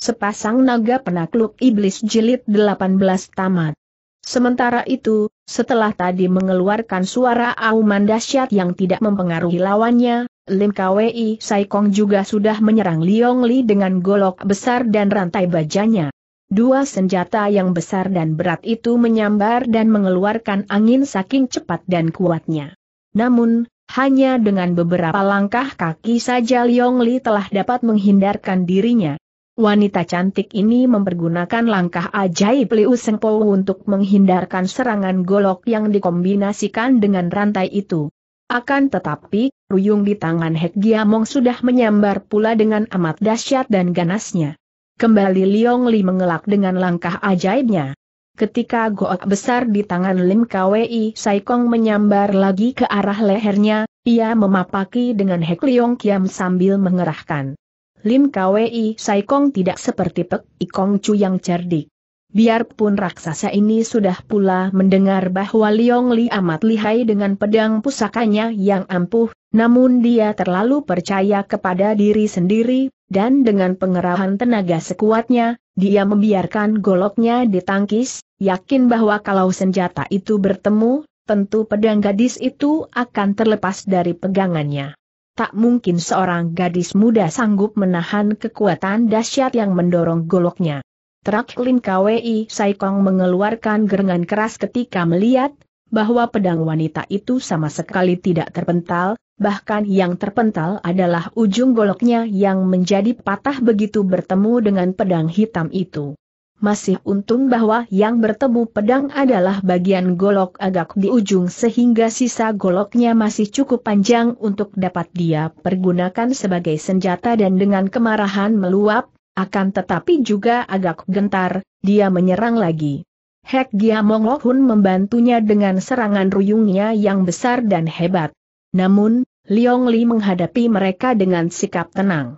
Sepasang Naga Penakluk Iblis Jilid 18 Tamat. Sementara itu, setelah tadi mengeluarkan suara auman dahsyat yang tidak mempengaruhi lawannya, Lim Kwei Saikong juga sudah menyerang Liong Li dengan golok besar dan rantai bajanya. Dua senjata yang besar dan berat itu menyambar dan mengeluarkan angin saking cepat dan kuatnya. Namun, hanya dengan beberapa langkah kaki saja Liong Li telah dapat menghindarkan dirinya. Wanita cantik ini mempergunakan langkah ajaib Liu Sengpo untuk menghindarkan serangan golok yang dikombinasikan dengan rantai itu. Akan tetapi, ruyung di tangan Hek Giamong sudah menyambar pula dengan amat dahsyat dan ganasnya. Kembali Liong Li mengelak dengan langkah ajaibnya. Ketika goak besar di tangan Lim Kwi Saikong menyambar lagi ke arah lehernya, ia memapaki dengan Hek Liong Kiam sambil mengerahkan Lim Kwei Saikong tidak seperti Pek Ikong Chu yang cerdik. Biarpun raksasa ini sudah pula mendengar bahwa Liong Li amat lihai dengan pedang pusakanya yang ampuh, namun dia terlalu percaya kepada diri sendiri, dan dengan pengerahan tenaga sekuatnya, dia membiarkan goloknya ditangkis, yakin bahwa kalau senjata itu bertemu, tentu pedang gadis itu akan terlepas dari pegangannya tak mungkin seorang gadis muda sanggup menahan kekuatan dahsyat yang mendorong goloknya. Terak Lin KWI Saikong mengeluarkan gerengan keras ketika melihat bahwa pedang wanita itu sama sekali tidak terpental, bahkan yang terpental adalah ujung goloknya yang menjadi patah begitu bertemu dengan pedang hitam itu. Masih untung bahwa yang bertemu pedang adalah bagian golok agak di ujung sehingga sisa goloknya masih cukup panjang untuk dapat dia pergunakan sebagai senjata dan dengan kemarahan meluap, akan tetapi juga agak gentar, dia menyerang lagi. Hek Gia Monglohun membantunya dengan serangan ruyungnya yang besar dan hebat. Namun, Liong Li menghadapi mereka dengan sikap tenang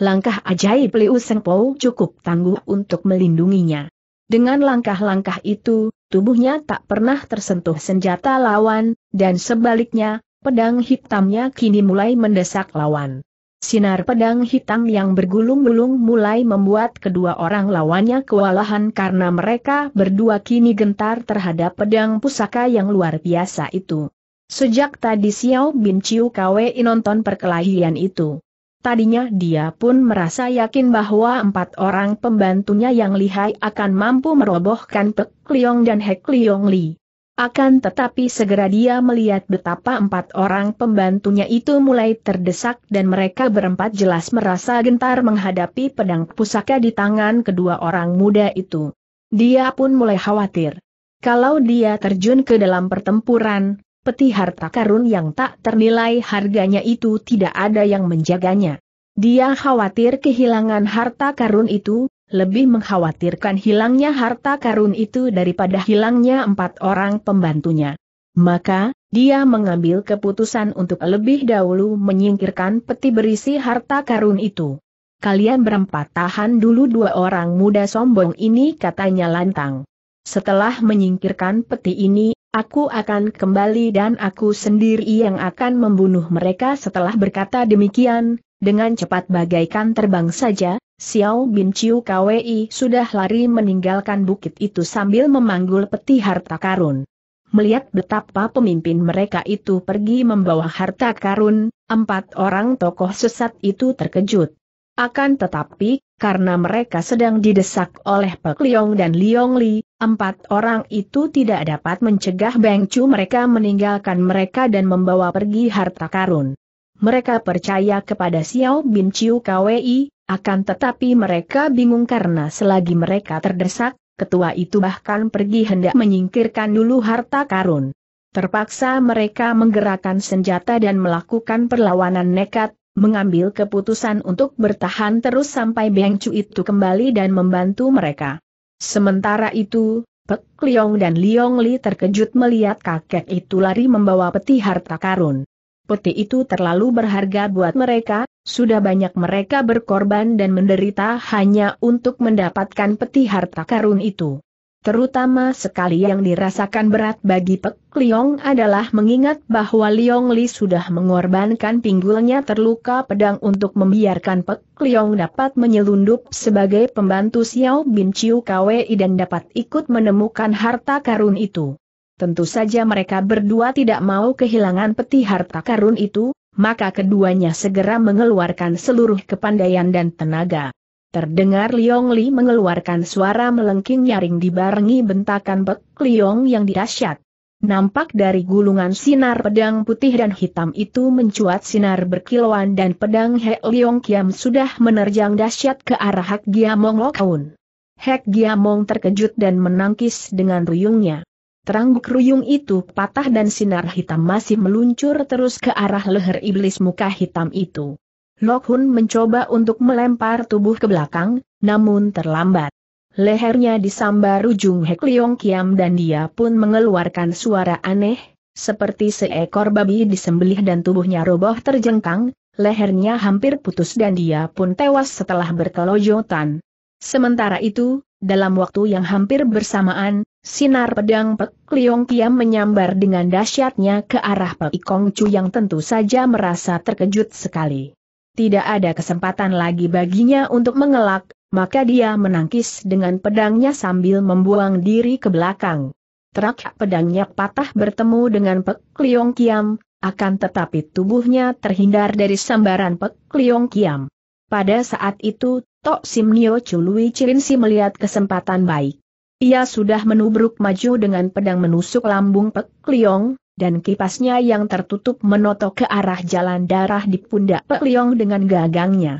langkah ajaib Liu Seng cukup tangguh untuk melindunginya. Dengan langkah-langkah itu, tubuhnya tak pernah tersentuh senjata lawan, dan sebaliknya, pedang hitamnya kini mulai mendesak lawan. Sinar pedang hitam yang bergulung-gulung mulai membuat kedua orang lawannya kewalahan karena mereka berdua kini gentar terhadap pedang pusaka yang luar biasa itu. Sejak tadi Xiao Bin Chiu Kwe nonton perkelahian itu. Tadinya dia pun merasa yakin bahwa empat orang pembantunya yang lihai akan mampu merobohkan Pek Liong dan Hek Liong Li. Akan tetapi segera dia melihat betapa empat orang pembantunya itu mulai terdesak dan mereka berempat jelas merasa gentar menghadapi pedang pusaka di tangan kedua orang muda itu. Dia pun mulai khawatir. Kalau dia terjun ke dalam pertempuran, peti harta karun yang tak ternilai harganya itu tidak ada yang menjaganya. Dia khawatir kehilangan harta karun itu, lebih mengkhawatirkan hilangnya harta karun itu daripada hilangnya empat orang pembantunya. Maka, dia mengambil keputusan untuk lebih dahulu menyingkirkan peti berisi harta karun itu. Kalian berempat tahan dulu dua orang muda sombong ini katanya lantang. Setelah menyingkirkan peti ini, Aku akan kembali dan aku sendiri yang akan membunuh mereka setelah berkata demikian, dengan cepat bagaikan terbang saja, Xiao Bin Chiu Kwei sudah lari meninggalkan bukit itu sambil memanggul peti harta karun. Melihat betapa pemimpin mereka itu pergi membawa harta karun, empat orang tokoh sesat itu terkejut. Akan tetapi, karena mereka sedang didesak oleh Pek Liong dan Liong Li, empat orang itu tidak dapat mencegah Beng Chu mereka meninggalkan mereka dan membawa pergi harta karun. Mereka percaya kepada Xiao Bin Chiu KWI, akan tetapi mereka bingung karena selagi mereka terdesak, ketua itu bahkan pergi hendak menyingkirkan dulu harta karun. Terpaksa mereka menggerakkan senjata dan melakukan perlawanan nekat, mengambil keputusan untuk bertahan terus sampai Beng Cu itu kembali dan membantu mereka. Sementara itu, Pek Liong dan Liong Li terkejut melihat kakek itu lari membawa peti harta karun. Peti itu terlalu berharga buat mereka, sudah banyak mereka berkorban dan menderita hanya untuk mendapatkan peti harta karun itu. Terutama sekali yang dirasakan berat bagi Pek Liong adalah mengingat bahwa Liong Li sudah mengorbankan pinggulnya terluka pedang untuk membiarkan Pek Liong dapat menyelundup sebagai pembantu Xiao Bin Chiu Kwei dan dapat ikut menemukan harta karun itu. Tentu saja mereka berdua tidak mau kehilangan peti harta karun itu, maka keduanya segera mengeluarkan seluruh kepandaian dan tenaga. Terdengar Liong Li mengeluarkan suara melengking nyaring dibarengi bentakan Pek Liong yang dirasyat. Nampak dari gulungan sinar pedang putih dan hitam itu mencuat sinar berkilauan dan pedang Hek Liong Kiam sudah menerjang dahsyat ke arah Hak Giamong Lokaun. Hek Giamong terkejut dan menangkis dengan ruyungnya. Terangguk ruyung itu patah dan sinar hitam masih meluncur terus ke arah leher iblis muka hitam itu. Nok Hun mencoba untuk melempar tubuh ke belakang, namun terlambat. Lehernya disambar ujung Hek Leong Kiam dan dia pun mengeluarkan suara aneh, seperti seekor babi disembelih dan tubuhnya roboh terjengkang, lehernya hampir putus dan dia pun tewas setelah berkelojotan. Sementara itu, dalam waktu yang hampir bersamaan, sinar pedang Pek Liong Kiam menyambar dengan dahsyatnya ke arah Pek Kong Chu yang tentu saja merasa terkejut sekali tidak ada kesempatan lagi baginya untuk mengelak, maka dia menangkis dengan pedangnya sambil membuang diri ke belakang. Terak pedangnya patah bertemu dengan Pek Liong Kiam, akan tetapi tubuhnya terhindar dari sambaran Pek Liong Kiam. Pada saat itu, Tok Sim Nio Chului Cirinsi melihat kesempatan baik. Ia sudah menubruk maju dengan pedang menusuk lambung Pek Liong, dan kipasnya yang tertutup menotok ke arah jalan darah di pundak Pek Liong dengan gagangnya.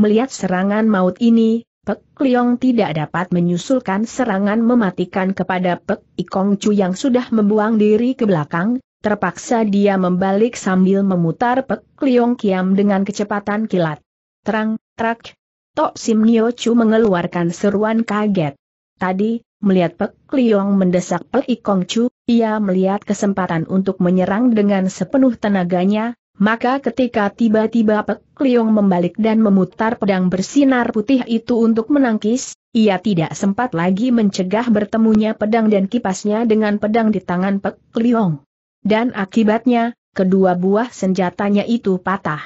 Melihat serangan maut ini, Pek Liong tidak dapat menyusulkan serangan mematikan kepada Pek Ikong Chu yang sudah membuang diri ke belakang, terpaksa dia membalik sambil memutar Pek Liong Kiam dengan kecepatan kilat. Terang, trak, Tok Sim Nio Chu mengeluarkan seruan kaget. Tadi, Melihat Pek Liong mendesak Pek Ikong Chu, ia melihat kesempatan untuk menyerang dengan sepenuh tenaganya, maka ketika tiba-tiba Pek Liong membalik dan memutar pedang bersinar putih itu untuk menangkis, ia tidak sempat lagi mencegah bertemunya pedang dan kipasnya dengan pedang di tangan Pek Liong. Dan akibatnya, kedua buah senjatanya itu patah.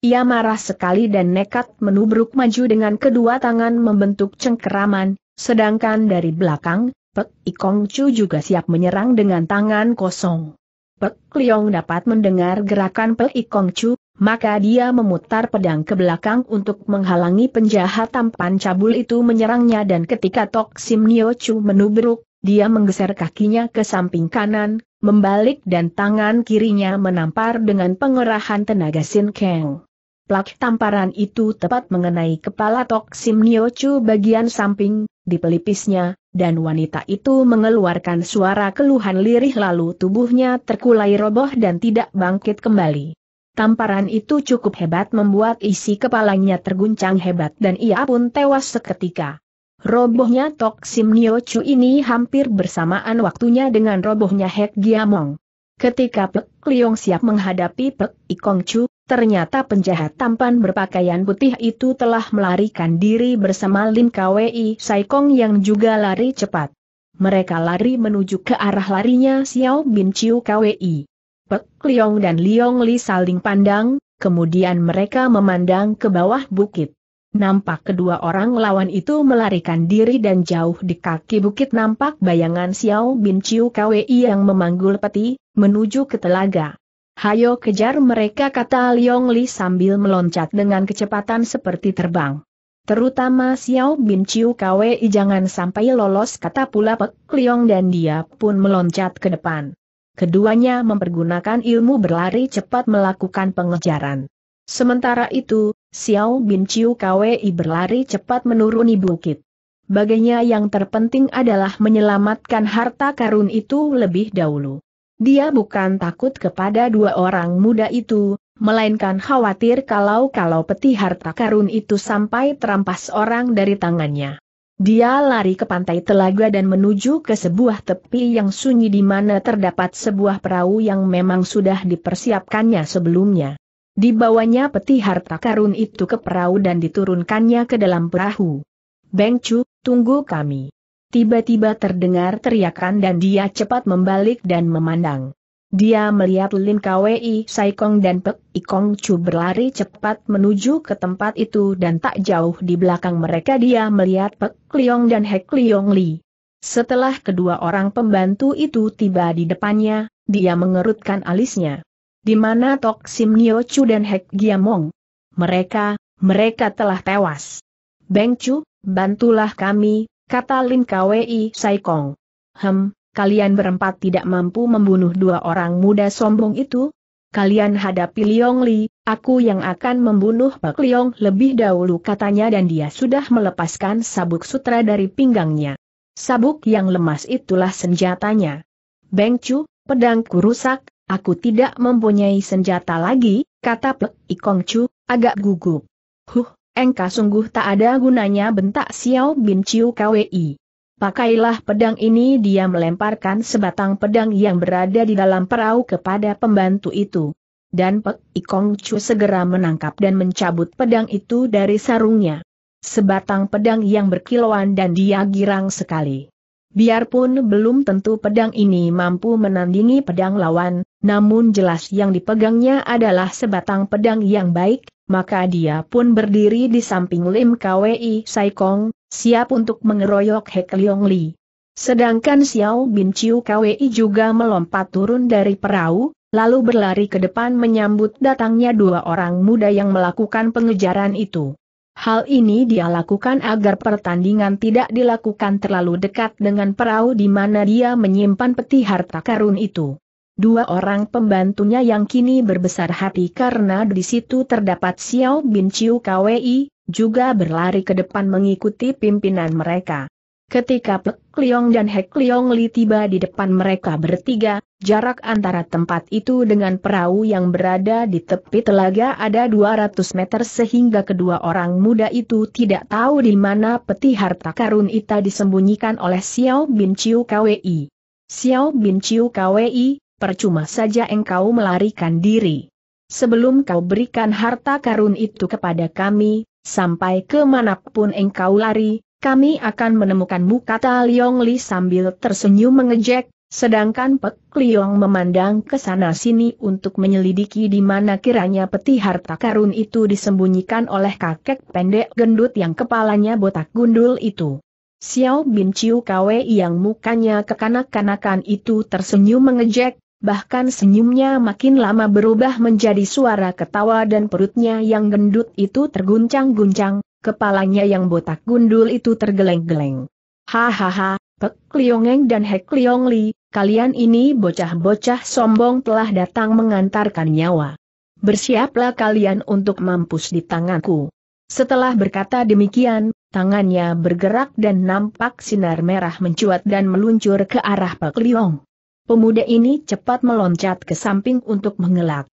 Ia marah sekali dan nekat menubruk maju dengan kedua tangan membentuk cengkeraman, Sedangkan dari belakang, Pek Ikong Chu juga siap menyerang dengan tangan kosong. Pek Liong dapat mendengar gerakan Pek Ikong Chu, maka dia memutar pedang ke belakang untuk menghalangi penjahat tampan cabul itu menyerangnya dan ketika Tok Sim Nio Chu menubruk, dia menggeser kakinya ke samping kanan, membalik dan tangan kirinya menampar dengan pengerahan tenaga Sin Kang. Plak tamparan itu tepat mengenai kepala Tok Sim Niochu bagian samping, di pelipisnya, dan wanita itu mengeluarkan suara keluhan lirih lalu tubuhnya terkulai roboh dan tidak bangkit kembali. Tamparan itu cukup hebat membuat isi kepalanya terguncang hebat dan ia pun tewas seketika. Robohnya Tok Sim Niochu ini hampir bersamaan waktunya dengan robohnya Hek Giamong. Ketika Pek Liong siap menghadapi Pek Ikong Chu, Ternyata penjahat tampan berpakaian putih itu telah melarikan diri bersama Lin Kwi Saikong yang juga lari cepat. Mereka lari menuju ke arah larinya Xiao Bin Chiu Kwi. Pek Liong dan Liong Li saling pandang, kemudian mereka memandang ke bawah bukit. Nampak kedua orang lawan itu melarikan diri dan jauh di kaki bukit nampak bayangan Xiao Bin Chiu Kwi yang memanggul peti, menuju ke telaga. Hayo kejar mereka kata Liong Li sambil meloncat dengan kecepatan seperti terbang. Terutama Xiao Bin Chiu Kwei jangan sampai lolos kata pula Pek Liong dan dia pun meloncat ke depan. Keduanya mempergunakan ilmu berlari cepat melakukan pengejaran. Sementara itu, Xiao Bin Chiu Kwei berlari cepat menuruni bukit. Baginya yang terpenting adalah menyelamatkan harta karun itu lebih dahulu. Dia bukan takut kepada dua orang muda itu, melainkan khawatir kalau-kalau peti harta karun itu sampai terampas orang dari tangannya. Dia lari ke pantai telaga dan menuju ke sebuah tepi yang sunyi di mana terdapat sebuah perahu yang memang sudah dipersiapkannya sebelumnya. Dibawanya peti harta karun itu ke perahu dan diturunkannya ke dalam perahu. Bengcu, tunggu kami. Tiba-tiba terdengar teriakan dan dia cepat membalik dan memandang. Dia melihat Lin Kwei Saikong dan Pek Ikong Chu berlari cepat menuju ke tempat itu dan tak jauh di belakang mereka dia melihat Pek Liong dan Hek Liong Li. Setelah kedua orang pembantu itu tiba di depannya, dia mengerutkan alisnya. Di mana Tok Sim Nio Chu dan Hek Giamong? Mereka, mereka telah tewas. Beng Chu, bantulah kami, kata Lin Kwei Saikong. Hem, kalian berempat tidak mampu membunuh dua orang muda sombong itu? Kalian hadapi Liong Li, aku yang akan membunuh Pak Liong lebih dahulu katanya dan dia sudah melepaskan sabuk sutra dari pinggangnya. Sabuk yang lemas itulah senjatanya. Beng Chu, pedangku rusak, aku tidak mempunyai senjata lagi, kata Pek Ikong Chu, agak gugup. Huh, Engkau sungguh tak ada gunanya bentak Xiao Bin Chiu KWI. Pakailah pedang ini dia melemparkan sebatang pedang yang berada di dalam perahu kepada pembantu itu. Dan Pek Ikong Chu segera menangkap dan mencabut pedang itu dari sarungnya. Sebatang pedang yang berkilauan dan dia girang sekali. Biarpun belum tentu pedang ini mampu menandingi pedang lawan, namun jelas yang dipegangnya adalah sebatang pedang yang baik, maka dia pun berdiri di samping Lim Kwei Saikong, siap untuk mengeroyok Hek Leong Li. Sedangkan Xiao Bin Chiu Kwei juga melompat turun dari perahu, lalu berlari ke depan menyambut datangnya dua orang muda yang melakukan pengejaran itu. Hal ini dia lakukan agar pertandingan tidak dilakukan terlalu dekat dengan perahu di mana dia menyimpan peti harta karun itu dua orang pembantunya yang kini berbesar hati karena di situ terdapat Xiao Bin Chiu KWI, juga berlari ke depan mengikuti pimpinan mereka. Ketika Pek Liong dan Hek Liong Li tiba di depan mereka bertiga, jarak antara tempat itu dengan perahu yang berada di tepi telaga ada 200 meter sehingga kedua orang muda itu tidak tahu di mana peti harta karun itu disembunyikan oleh Xiao Bin Chiu KWI. Xiao Bin Chiu KWI, percuma saja engkau melarikan diri. Sebelum kau berikan harta karun itu kepada kami, sampai kemanapun engkau lari, kami akan menemukanmu kata Liong Li sambil tersenyum mengejek, sedangkan Pek Liong memandang ke sana sini untuk menyelidiki di mana kiranya peti harta karun itu disembunyikan oleh kakek pendek gendut yang kepalanya botak gundul itu. Xiao Bin Chiu Kwe yang mukanya kekanak-kanakan itu tersenyum mengejek, bahkan senyumnya makin lama berubah menjadi suara ketawa dan perutnya yang gendut itu terguncang-guncang, kepalanya yang botak gundul itu tergeleng-geleng. Hahaha, Pek Liongeng dan Hek Liong Li, kalian ini bocah-bocah sombong telah datang mengantarkan nyawa. Bersiaplah kalian untuk mampus di tanganku. Setelah berkata demikian, tangannya bergerak dan nampak sinar merah mencuat dan meluncur ke arah Pek Liong. Pemuda ini cepat meloncat ke samping untuk mengelak.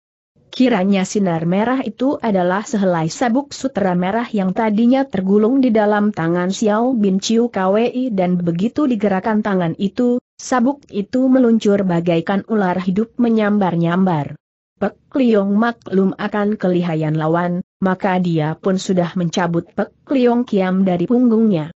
Kiranya sinar merah itu adalah sehelai sabuk sutera merah yang tadinya tergulung di dalam tangan Xiao Bin Chiu Kwi dan begitu digerakkan tangan itu, sabuk itu meluncur bagaikan ular hidup menyambar-nyambar. Pek Liong maklum akan kelihayan lawan, maka dia pun sudah mencabut Pek Liong Kiam dari punggungnya.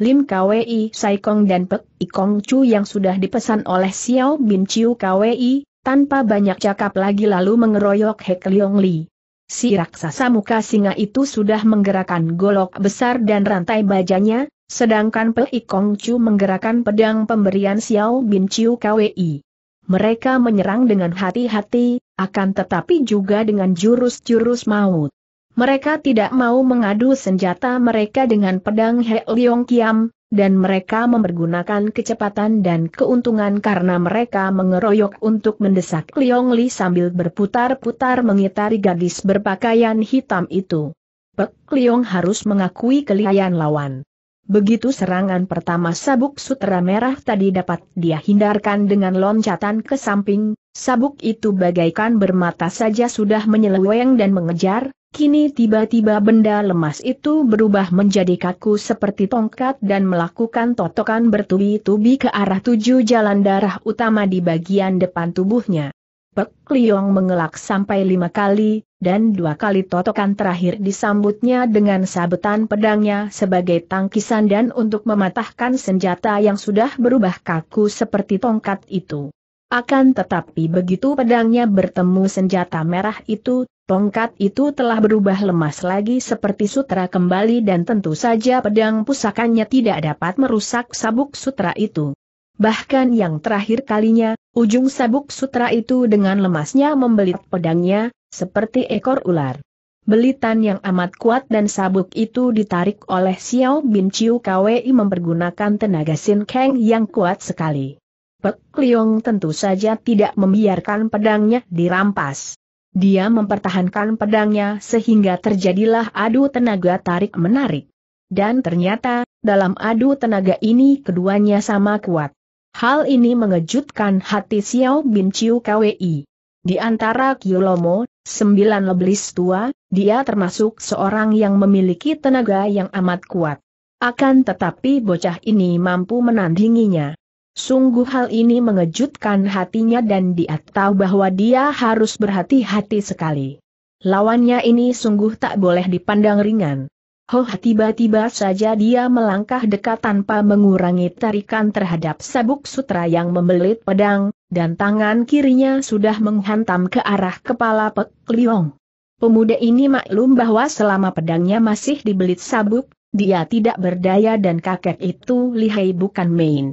Lim Kwei, Kwi Saikong dan Pek Ikong Chu yang sudah dipesan oleh Xiao Bin Chiu Kwi, tanpa banyak cakap lagi lalu mengeroyok Hek Leong Li. Si raksasa muka singa itu sudah menggerakkan golok besar dan rantai bajanya, sedangkan Pek Ikong Chu menggerakkan pedang pemberian Xiao Bin Chiu Kwi. Mereka menyerang dengan hati-hati, akan tetapi juga dengan jurus-jurus maut. Mereka tidak mau mengadu senjata mereka dengan pedang He Leong Kiam, dan mereka mempergunakan kecepatan dan keuntungan karena mereka mengeroyok untuk mendesak Liong Li sambil berputar-putar mengitari gadis berpakaian hitam itu. Pek Liong harus mengakui kelihayan lawan. Begitu serangan pertama sabuk sutra merah tadi dapat dia hindarkan dengan loncatan ke samping, sabuk itu bagaikan bermata saja sudah menyeleweng dan mengejar, Kini tiba-tiba benda lemas itu berubah menjadi kaku seperti tongkat dan melakukan totokan bertubi-tubi ke arah tujuh jalan darah utama di bagian depan tubuhnya. Pek Liong mengelak sampai lima kali, dan dua kali totokan terakhir disambutnya dengan sabetan pedangnya sebagai tangkisan dan untuk mematahkan senjata yang sudah berubah kaku seperti tongkat itu. Akan tetapi begitu pedangnya bertemu senjata merah itu, tongkat itu telah berubah lemas lagi seperti sutra kembali dan tentu saja pedang pusakanya tidak dapat merusak sabuk sutra itu. Bahkan yang terakhir kalinya, ujung sabuk sutra itu dengan lemasnya membelit pedangnya, seperti ekor ular. Belitan yang amat kuat dan sabuk itu ditarik oleh Xiao Bin Chiu Kwei mempergunakan tenaga Sin Kang yang kuat sekali. Pek Liong tentu saja tidak membiarkan pedangnya dirampas. Dia mempertahankan pedangnya sehingga terjadilah adu tenaga tarik-menarik. Dan ternyata, dalam adu tenaga ini keduanya sama kuat. Hal ini mengejutkan hati Xiao Bin Chiu KWI. Di antara Kiolomo, sembilan leblis tua, dia termasuk seorang yang memiliki tenaga yang amat kuat. Akan tetapi bocah ini mampu menandinginya. Sungguh hal ini mengejutkan hatinya dan dia tahu bahwa dia harus berhati-hati sekali. Lawannya ini sungguh tak boleh dipandang ringan. Hoh tiba-tiba saja dia melangkah dekat tanpa mengurangi tarikan terhadap sabuk sutra yang membelit pedang, dan tangan kirinya sudah menghantam ke arah kepala Pek Liong. Pemuda ini maklum bahwa selama pedangnya masih dibelit sabuk, dia tidak berdaya dan kakek itu lihai bukan main.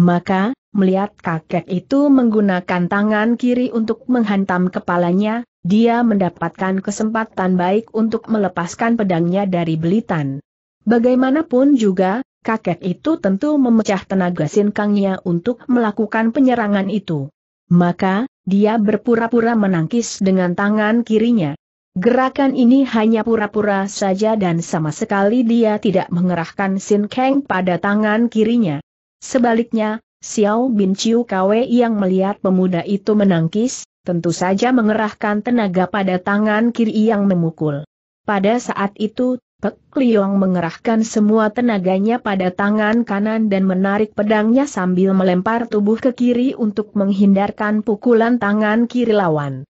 Maka, melihat kakek itu menggunakan tangan kiri untuk menghantam kepalanya, dia mendapatkan kesempatan baik untuk melepaskan pedangnya dari belitan. Bagaimanapun juga, kakek itu tentu memecah tenaga sinkangnya untuk melakukan penyerangan itu. Maka, dia berpura-pura menangkis dengan tangan kirinya. Gerakan ini hanya pura-pura saja dan sama sekali dia tidak mengerahkan Sin pada tangan kirinya. Sebaliknya, Xiao Bin Chiu Kwe yang melihat pemuda itu menangkis, tentu saja mengerahkan tenaga pada tangan kiri yang memukul. Pada saat itu, Pek Liong mengerahkan semua tenaganya pada tangan kanan dan menarik pedangnya sambil melempar tubuh ke kiri untuk menghindarkan pukulan tangan kiri lawan.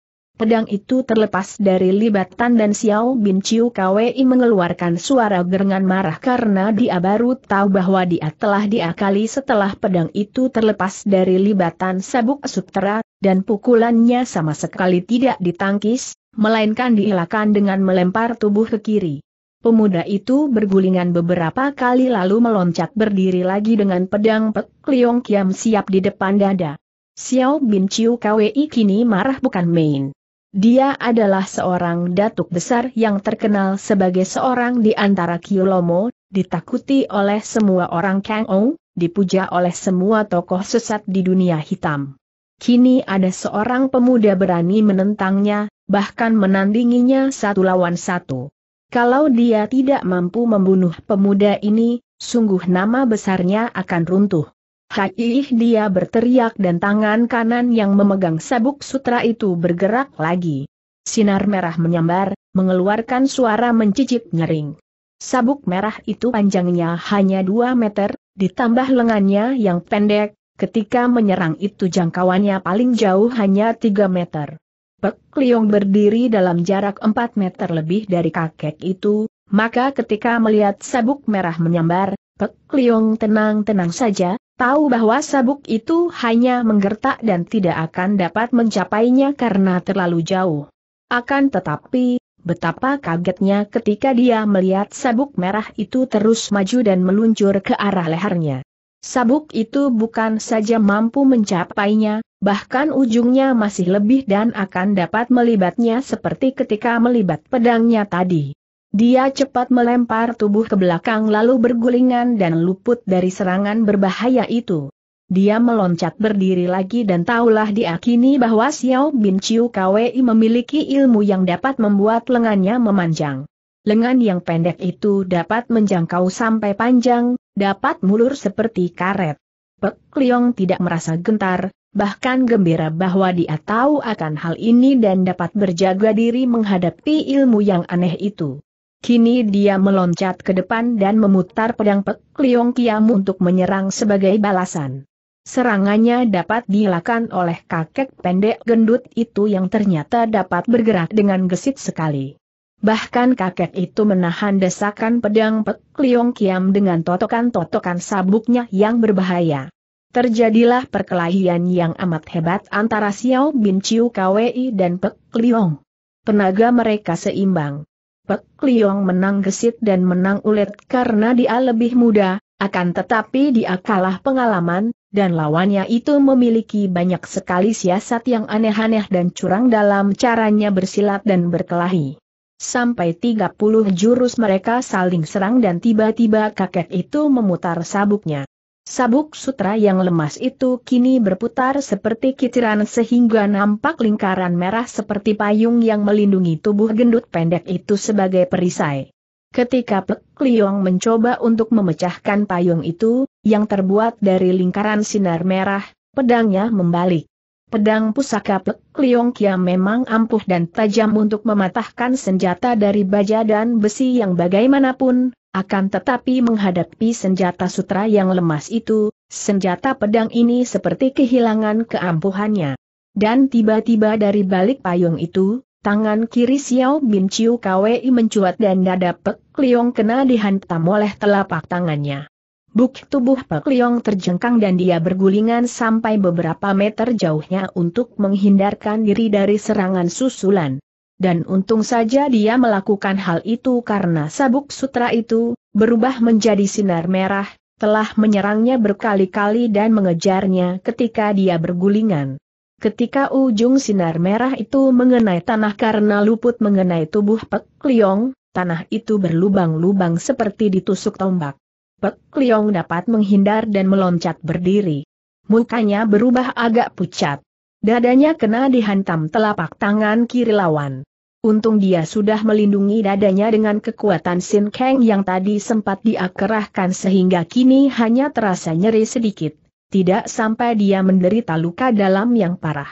Pedang itu terlepas dari libatan dan Xiao Bin Chiu Kwei mengeluarkan suara gerengan marah karena dia baru tahu bahwa dia telah diakali setelah pedang itu terlepas dari libatan sabuk sutera dan pukulannya sama sekali tidak ditangkis, melainkan dielakkan dengan melempar tubuh ke kiri. Pemuda itu bergulingan beberapa kali lalu meloncat berdiri lagi dengan pedang Pek Liong Kiam siap di depan dada. Xiao Bin Chiu Kwei kini marah bukan main. Dia adalah seorang datuk besar yang terkenal sebagai seorang di antara Kilomo, ditakuti oleh semua orang Kang Ong, dipuja oleh semua tokoh sesat di dunia hitam. Kini ada seorang pemuda berani menentangnya, bahkan menandinginya satu lawan satu. Kalau dia tidak mampu membunuh pemuda ini, sungguh nama besarnya akan runtuh. Haiih dia berteriak dan tangan kanan yang memegang sabuk sutra itu bergerak lagi. Sinar merah menyambar, mengeluarkan suara mencicit nyering. Sabuk merah itu panjangnya hanya 2 meter, ditambah lengannya yang pendek, ketika menyerang itu jangkauannya paling jauh hanya 3 meter. Pek Liong berdiri dalam jarak 4 meter lebih dari kakek itu, maka ketika melihat sabuk merah menyambar, Pek Liong tenang-tenang saja, tahu bahwa sabuk itu hanya menggertak dan tidak akan dapat mencapainya karena terlalu jauh. Akan tetapi, betapa kagetnya ketika dia melihat sabuk merah itu terus maju dan meluncur ke arah lehernya. Sabuk itu bukan saja mampu mencapainya, bahkan ujungnya masih lebih dan akan dapat melibatnya seperti ketika melibat pedangnya tadi. Dia cepat melempar tubuh ke belakang lalu bergulingan dan luput dari serangan berbahaya itu. Dia meloncat berdiri lagi dan tahulah diakini bahwa Xiao Bin Chiu Kwei memiliki ilmu yang dapat membuat lengannya memanjang. Lengan yang pendek itu dapat menjangkau sampai panjang, dapat mulur seperti karet. Pek Liong tidak merasa gentar, bahkan gembira bahwa dia tahu akan hal ini dan dapat berjaga diri menghadapi ilmu yang aneh itu. Kini dia meloncat ke depan dan memutar pedang Pek Liong Kiam untuk menyerang sebagai balasan. Serangannya dapat dilakukan oleh kakek pendek gendut itu yang ternyata dapat bergerak dengan gesit sekali. Bahkan kakek itu menahan desakan pedang Pek Liong Kiam dengan totokan-totokan sabuknya yang berbahaya. Terjadilah perkelahian yang amat hebat antara Xiao Bin Chiu Kwei dan Pek Liong. Tenaga mereka seimbang. Pek Liong menang gesit dan menang ulet karena dia lebih muda, akan tetapi dia kalah pengalaman, dan lawannya itu memiliki banyak sekali siasat yang aneh-aneh dan curang dalam caranya bersilat dan berkelahi. Sampai 30 jurus mereka saling serang dan tiba-tiba kakek itu memutar sabuknya. Sabuk sutra yang lemas itu kini berputar seperti kiciran sehingga nampak lingkaran merah seperti payung yang melindungi tubuh gendut pendek itu sebagai perisai. Ketika Pek Liong mencoba untuk memecahkan payung itu, yang terbuat dari lingkaran sinar merah, pedangnya membalik. Pedang pusaka Pek Liong Kia memang ampuh dan tajam untuk mematahkan senjata dari baja dan besi yang bagaimanapun, akan tetapi menghadapi senjata sutra yang lemas itu, senjata pedang ini seperti kehilangan keampuhannya. Dan tiba-tiba dari balik payung itu, tangan kiri Xiao Bin Chiu Kwei mencuat dan dada Pek Liong kena dihantam oleh telapak tangannya. Buk tubuh Pak Liong terjengkang dan dia bergulingan sampai beberapa meter jauhnya untuk menghindarkan diri dari serangan susulan. Dan untung saja dia melakukan hal itu karena sabuk sutra itu, berubah menjadi sinar merah, telah menyerangnya berkali-kali dan mengejarnya ketika dia bergulingan. Ketika ujung sinar merah itu mengenai tanah karena luput mengenai tubuh Pek Liong, tanah itu berlubang-lubang seperti ditusuk tombak. Pek Liong dapat menghindar dan meloncat berdiri. Mukanya berubah agak pucat. Dadanya kena dihantam telapak tangan kiri lawan. Untung dia sudah melindungi dadanya dengan kekuatan Sin Kang yang tadi sempat diakerahkan sehingga kini hanya terasa nyeri sedikit, tidak sampai dia menderita luka dalam yang parah.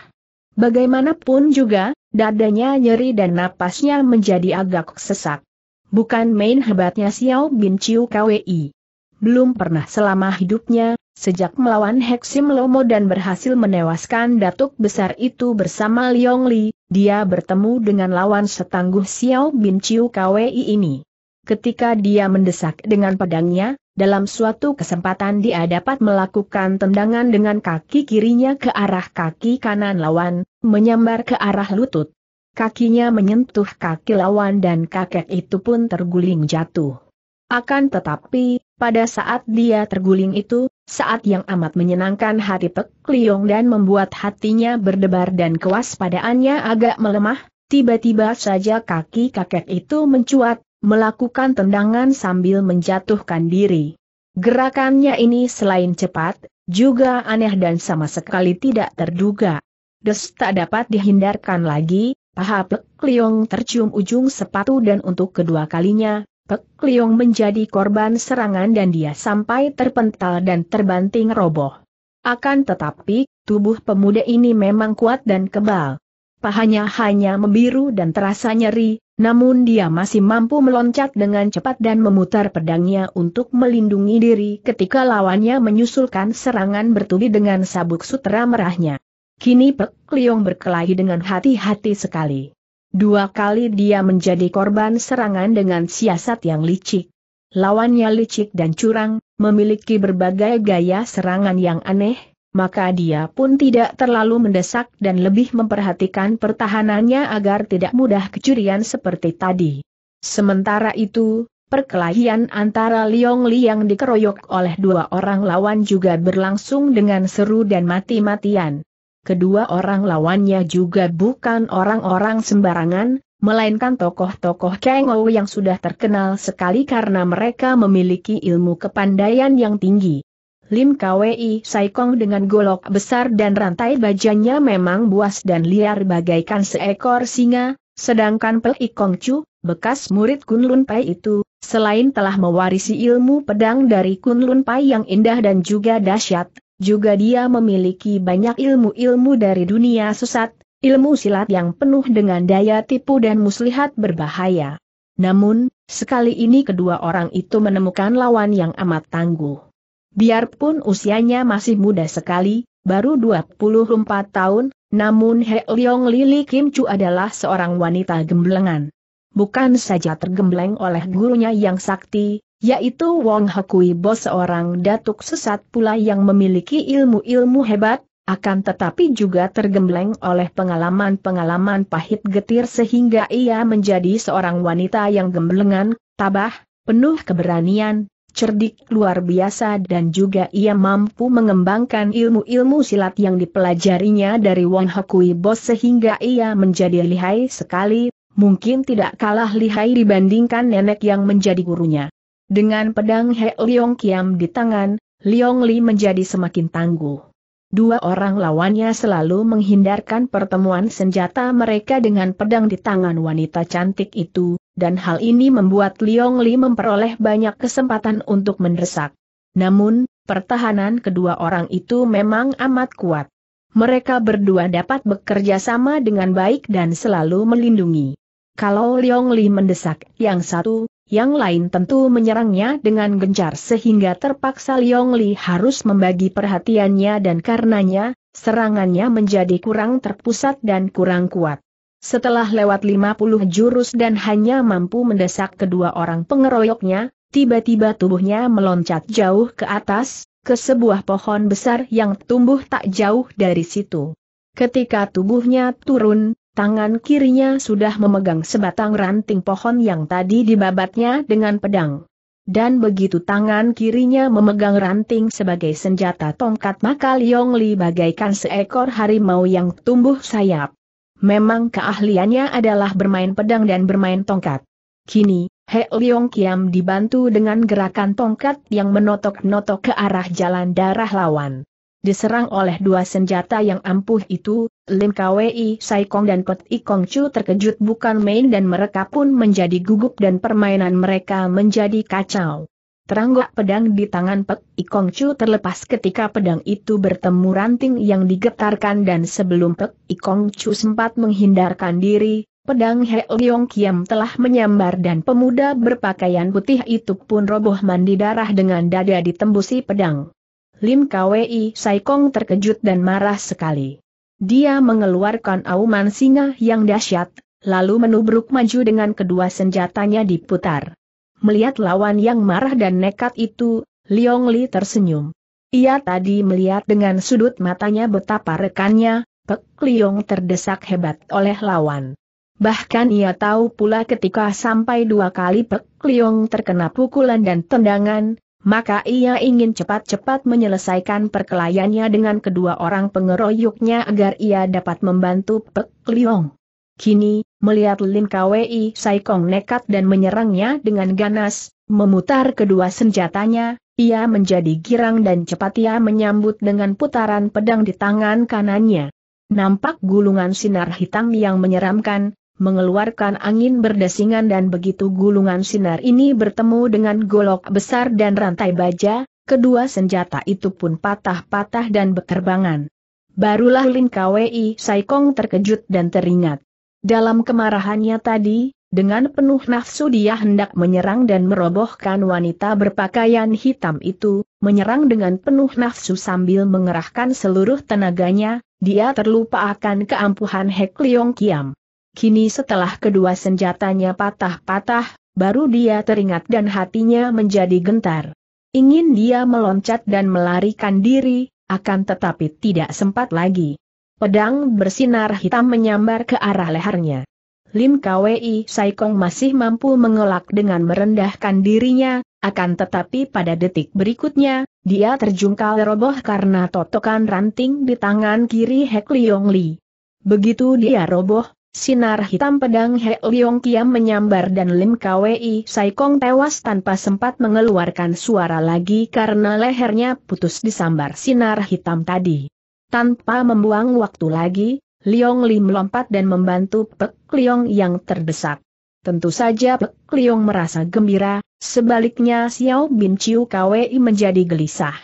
Bagaimanapun juga, dadanya nyeri dan napasnya menjadi agak sesak. Bukan main hebatnya Xiao Bin Chiu KWI belum pernah selama hidupnya, sejak melawan Heksim Lomo dan berhasil menewaskan Datuk Besar itu bersama Liong Li, dia bertemu dengan lawan setangguh Xiao Bin Chiu KWI ini. Ketika dia mendesak dengan pedangnya, dalam suatu kesempatan dia dapat melakukan tendangan dengan kaki kirinya ke arah kaki kanan lawan, menyambar ke arah lutut. Kakinya menyentuh kaki lawan dan kakek itu pun terguling jatuh. Akan tetapi, pada saat dia terguling itu, saat yang amat menyenangkan hati Pek Liong dan membuat hatinya berdebar dan kewaspadaannya agak melemah, tiba-tiba saja kaki kakek itu mencuat, melakukan tendangan sambil menjatuhkan diri. Gerakannya ini selain cepat, juga aneh dan sama sekali tidak terduga. Des tak dapat dihindarkan lagi, paha Pek Liong tercium ujung sepatu dan untuk kedua kalinya, Pek Liong menjadi korban serangan dan dia sampai terpental dan terbanting roboh. Akan tetapi, tubuh pemuda ini memang kuat dan kebal. Pahanya hanya membiru dan terasa nyeri, namun dia masih mampu meloncat dengan cepat dan memutar pedangnya untuk melindungi diri ketika lawannya menyusulkan serangan bertubi dengan sabuk sutra merahnya. Kini Pek Liong berkelahi dengan hati-hati sekali. Dua kali dia menjadi korban serangan dengan siasat yang licik. Lawannya licik dan curang, memiliki berbagai gaya serangan yang aneh, maka dia pun tidak terlalu mendesak dan lebih memperhatikan pertahanannya agar tidak mudah kecurian seperti tadi. Sementara itu, perkelahian antara Liong yang dikeroyok oleh dua orang lawan juga berlangsung dengan seru dan mati-matian kedua orang lawannya juga bukan orang-orang sembarangan, melainkan tokoh-tokoh Kengou yang sudah terkenal sekali karena mereka memiliki ilmu kepandaian yang tinggi. Lim Kwei Saikong dengan golok besar dan rantai bajanya memang buas dan liar bagaikan seekor singa, sedangkan Pei Kong Chu, bekas murid Kunlun Pai itu, selain telah mewarisi ilmu pedang dari Kunlun Pai yang indah dan juga dahsyat, juga dia memiliki banyak ilmu-ilmu dari dunia sesat, ilmu silat yang penuh dengan daya tipu dan muslihat berbahaya. Namun, sekali ini kedua orang itu menemukan lawan yang amat tangguh. Biarpun usianya masih muda sekali, baru 24 tahun, namun He Leong Lili Kim Chu adalah seorang wanita gemblengan. Bukan saja tergembleng oleh gurunya yang sakti, yaitu Wong Hakui Bos seorang datuk sesat pula yang memiliki ilmu-ilmu hebat, akan tetapi juga tergembleng oleh pengalaman-pengalaman pahit getir sehingga ia menjadi seorang wanita yang gemblengan, tabah, penuh keberanian, cerdik luar biasa dan juga ia mampu mengembangkan ilmu-ilmu silat yang dipelajarinya dari Wong Hakui Bo sehingga ia menjadi lihai sekali, mungkin tidak kalah lihai dibandingkan nenek yang menjadi gurunya. Dengan pedang He Leong Kiam di tangan, Leong Li menjadi semakin tangguh. Dua orang lawannya selalu menghindarkan pertemuan senjata mereka dengan pedang di tangan wanita cantik itu, dan hal ini membuat Leong Li memperoleh banyak kesempatan untuk mendesak. Namun, pertahanan kedua orang itu memang amat kuat. Mereka berdua dapat bekerja sama dengan baik dan selalu melindungi. Kalau Leong Li mendesak yang satu, yang lain tentu menyerangnya dengan gencar sehingga terpaksa Liong Li harus membagi perhatiannya dan karenanya, serangannya menjadi kurang terpusat dan kurang kuat. Setelah lewat 50 jurus dan hanya mampu mendesak kedua orang pengeroyoknya, tiba-tiba tubuhnya meloncat jauh ke atas, ke sebuah pohon besar yang tumbuh tak jauh dari situ. Ketika tubuhnya turun, tangan kirinya sudah memegang sebatang ranting pohon yang tadi dibabatnya dengan pedang. Dan begitu tangan kirinya memegang ranting sebagai senjata tongkat maka Liong Li bagaikan seekor harimau yang tumbuh sayap. Memang keahliannya adalah bermain pedang dan bermain tongkat. Kini, He Liong Kiam dibantu dengan gerakan tongkat yang menotok-notok ke arah jalan darah lawan diserang oleh dua senjata yang ampuh itu, Lim Kwei Saikong dan Pet Ikong Chu terkejut bukan main dan mereka pun menjadi gugup dan permainan mereka menjadi kacau. Teranggok pedang di tangan Pek Ikong Chu terlepas ketika pedang itu bertemu ranting yang digetarkan dan sebelum Pek Ikong Chu sempat menghindarkan diri, pedang He Leong Kiam telah menyambar dan pemuda berpakaian putih itu pun roboh mandi darah dengan dada ditembusi pedang. Lim Kwei Saikong terkejut dan marah sekali. Dia mengeluarkan auman singa yang dahsyat, lalu menubruk maju dengan kedua senjatanya diputar. Melihat lawan yang marah dan nekat itu, Liong Li tersenyum. Ia tadi melihat dengan sudut matanya betapa rekannya, Pek Liong terdesak hebat oleh lawan. Bahkan ia tahu pula ketika sampai dua kali Pek Liong terkena pukulan dan tendangan, maka ia ingin cepat-cepat menyelesaikan perkelahiannya dengan kedua orang pengeroyoknya agar ia dapat membantu Pek Liong. Kini, melihat Lin Kwei Saikong nekat dan menyerangnya dengan ganas, memutar kedua senjatanya, ia menjadi girang dan cepat ia menyambut dengan putaran pedang di tangan kanannya. Nampak gulungan sinar hitam yang menyeramkan, mengeluarkan angin berdesingan dan begitu gulungan sinar ini bertemu dengan golok besar dan rantai baja, kedua senjata itu pun patah-patah dan berterbangan. Barulah Lin Kwei Saikong terkejut dan teringat. Dalam kemarahannya tadi, dengan penuh nafsu dia hendak menyerang dan merobohkan wanita berpakaian hitam itu, menyerang dengan penuh nafsu sambil mengerahkan seluruh tenaganya, dia terlupa akan keampuhan Hek Leong Kiam. Kini setelah kedua senjatanya patah-patah, baru dia teringat dan hatinya menjadi gentar. Ingin dia meloncat dan melarikan diri, akan tetapi tidak sempat lagi. Pedang bersinar hitam menyambar ke arah lehernya. Lim Kwei Saikong masih mampu mengelak dengan merendahkan dirinya, akan tetapi pada detik berikutnya, dia terjungkal roboh karena totokan ranting di tangan kiri Hek Leong Li. Begitu dia roboh, Sinar hitam pedang He Leong Kiam menyambar dan Lim Kwei Saikong tewas tanpa sempat mengeluarkan suara lagi karena lehernya putus disambar sinar hitam tadi. Tanpa membuang waktu lagi, Leong Lim lompat dan membantu Pek Leong yang terdesak. Tentu saja Pek Leong merasa gembira, sebaliknya Xiao Bin Chiu Kwei menjadi gelisah.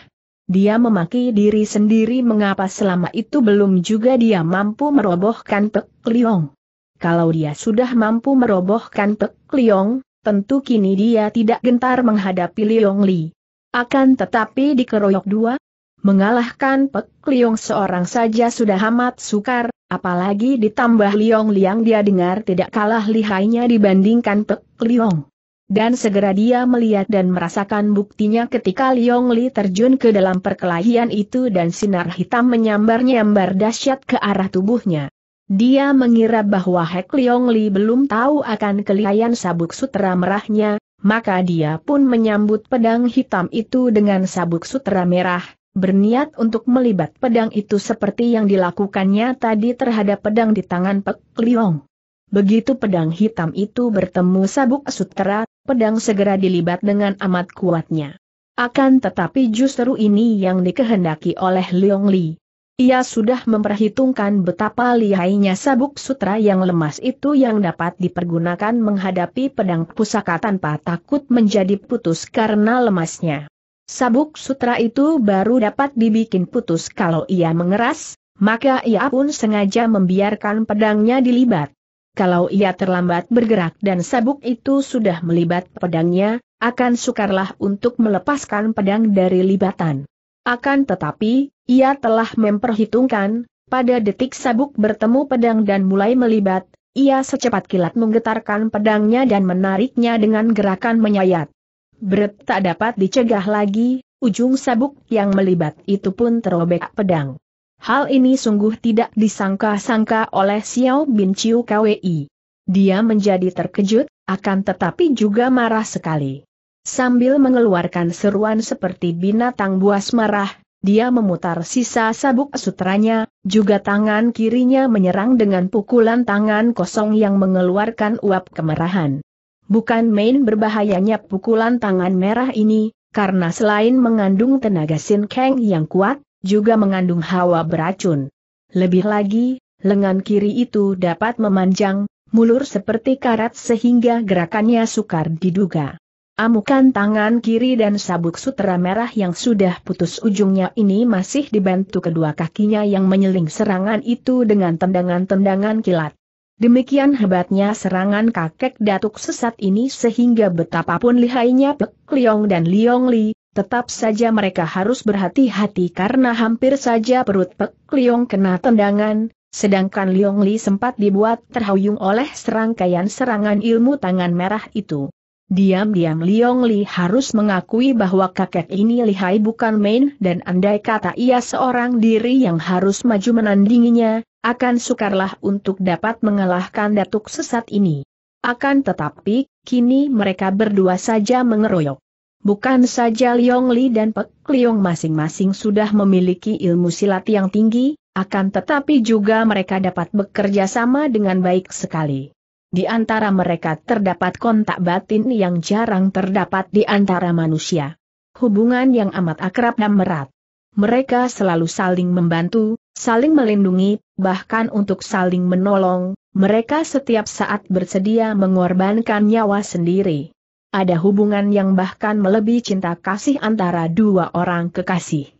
Dia memaki diri sendiri mengapa selama itu belum juga dia mampu merobohkan Pek Leong kalau dia sudah mampu merobohkan Pek Liong, tentu kini dia tidak gentar menghadapi Liong Li. Akan tetapi dikeroyok dua, mengalahkan Pek Liong seorang saja sudah amat sukar, apalagi ditambah Liong Liang dia dengar tidak kalah lihainya dibandingkan Pek Liong. Dan segera dia melihat dan merasakan buktinya ketika Liong Li terjun ke dalam perkelahian itu dan sinar hitam menyambar-nyambar dahsyat ke arah tubuhnya. Dia mengira bahwa Hek Leong Li belum tahu akan kelihayan sabuk sutera merahnya, maka dia pun menyambut pedang hitam itu dengan sabuk sutera merah, berniat untuk melibat pedang itu seperti yang dilakukannya tadi terhadap pedang di tangan Pek Leong. Begitu pedang hitam itu bertemu sabuk sutera, pedang segera dilibat dengan amat kuatnya. Akan tetapi justru ini yang dikehendaki oleh Leong Li. Ia sudah memperhitungkan betapa lihainya sabuk sutra yang lemas itu yang dapat dipergunakan menghadapi pedang pusaka tanpa takut menjadi putus karena lemasnya. Sabuk sutra itu baru dapat dibikin putus kalau ia mengeras, maka ia pun sengaja membiarkan pedangnya dilibat. Kalau ia terlambat bergerak dan sabuk itu sudah melibat pedangnya, akan sukarlah untuk melepaskan pedang dari libatan. Akan tetapi, ia telah memperhitungkan, pada detik sabuk bertemu pedang dan mulai melibat, ia secepat kilat menggetarkan pedangnya dan menariknya dengan gerakan menyayat. Bret tak dapat dicegah lagi, ujung sabuk yang melibat itu pun terobek pedang. Hal ini sungguh tidak disangka-sangka oleh Xiao Bin Chiu KWI. Dia menjadi terkejut, akan tetapi juga marah sekali. Sambil mengeluarkan seruan seperti binatang buas marah, dia memutar sisa sabuk sutranya, juga tangan kirinya menyerang dengan pukulan tangan kosong yang mengeluarkan uap kemerahan. Bukan main berbahayanya pukulan tangan merah ini, karena selain mengandung tenaga Sin Kang yang kuat, juga mengandung hawa beracun. Lebih lagi, lengan kiri itu dapat memanjang, mulur seperti karat sehingga gerakannya sukar diduga. Amukan tangan kiri dan sabuk sutera merah yang sudah putus ujungnya ini masih dibantu kedua kakinya yang menyeling serangan itu dengan tendangan-tendangan kilat. Demikian hebatnya serangan kakek datuk sesat ini sehingga betapapun lihainya Pek Liong dan Liong Li, tetap saja mereka harus berhati-hati karena hampir saja perut Pek Liong kena tendangan, sedangkan Liong Li sempat dibuat terhuyung oleh serangkaian serangan ilmu tangan merah itu. Diam-diam Liong Li harus mengakui bahwa kakek ini lihai bukan main dan andai kata ia seorang diri yang harus maju menandinginya, akan sukarlah untuk dapat mengalahkan datuk sesat ini. Akan tetapi, kini mereka berdua saja mengeroyok. Bukan saja Liong Li dan Pek Liong masing-masing sudah memiliki ilmu silat yang tinggi, akan tetapi juga mereka dapat bekerja sama dengan baik sekali. Di antara mereka terdapat kontak batin yang jarang terdapat di antara manusia. Hubungan yang amat akrab dan merat. Mereka selalu saling membantu, saling melindungi, bahkan untuk saling menolong, mereka setiap saat bersedia mengorbankan nyawa sendiri. Ada hubungan yang bahkan melebihi cinta kasih antara dua orang kekasih.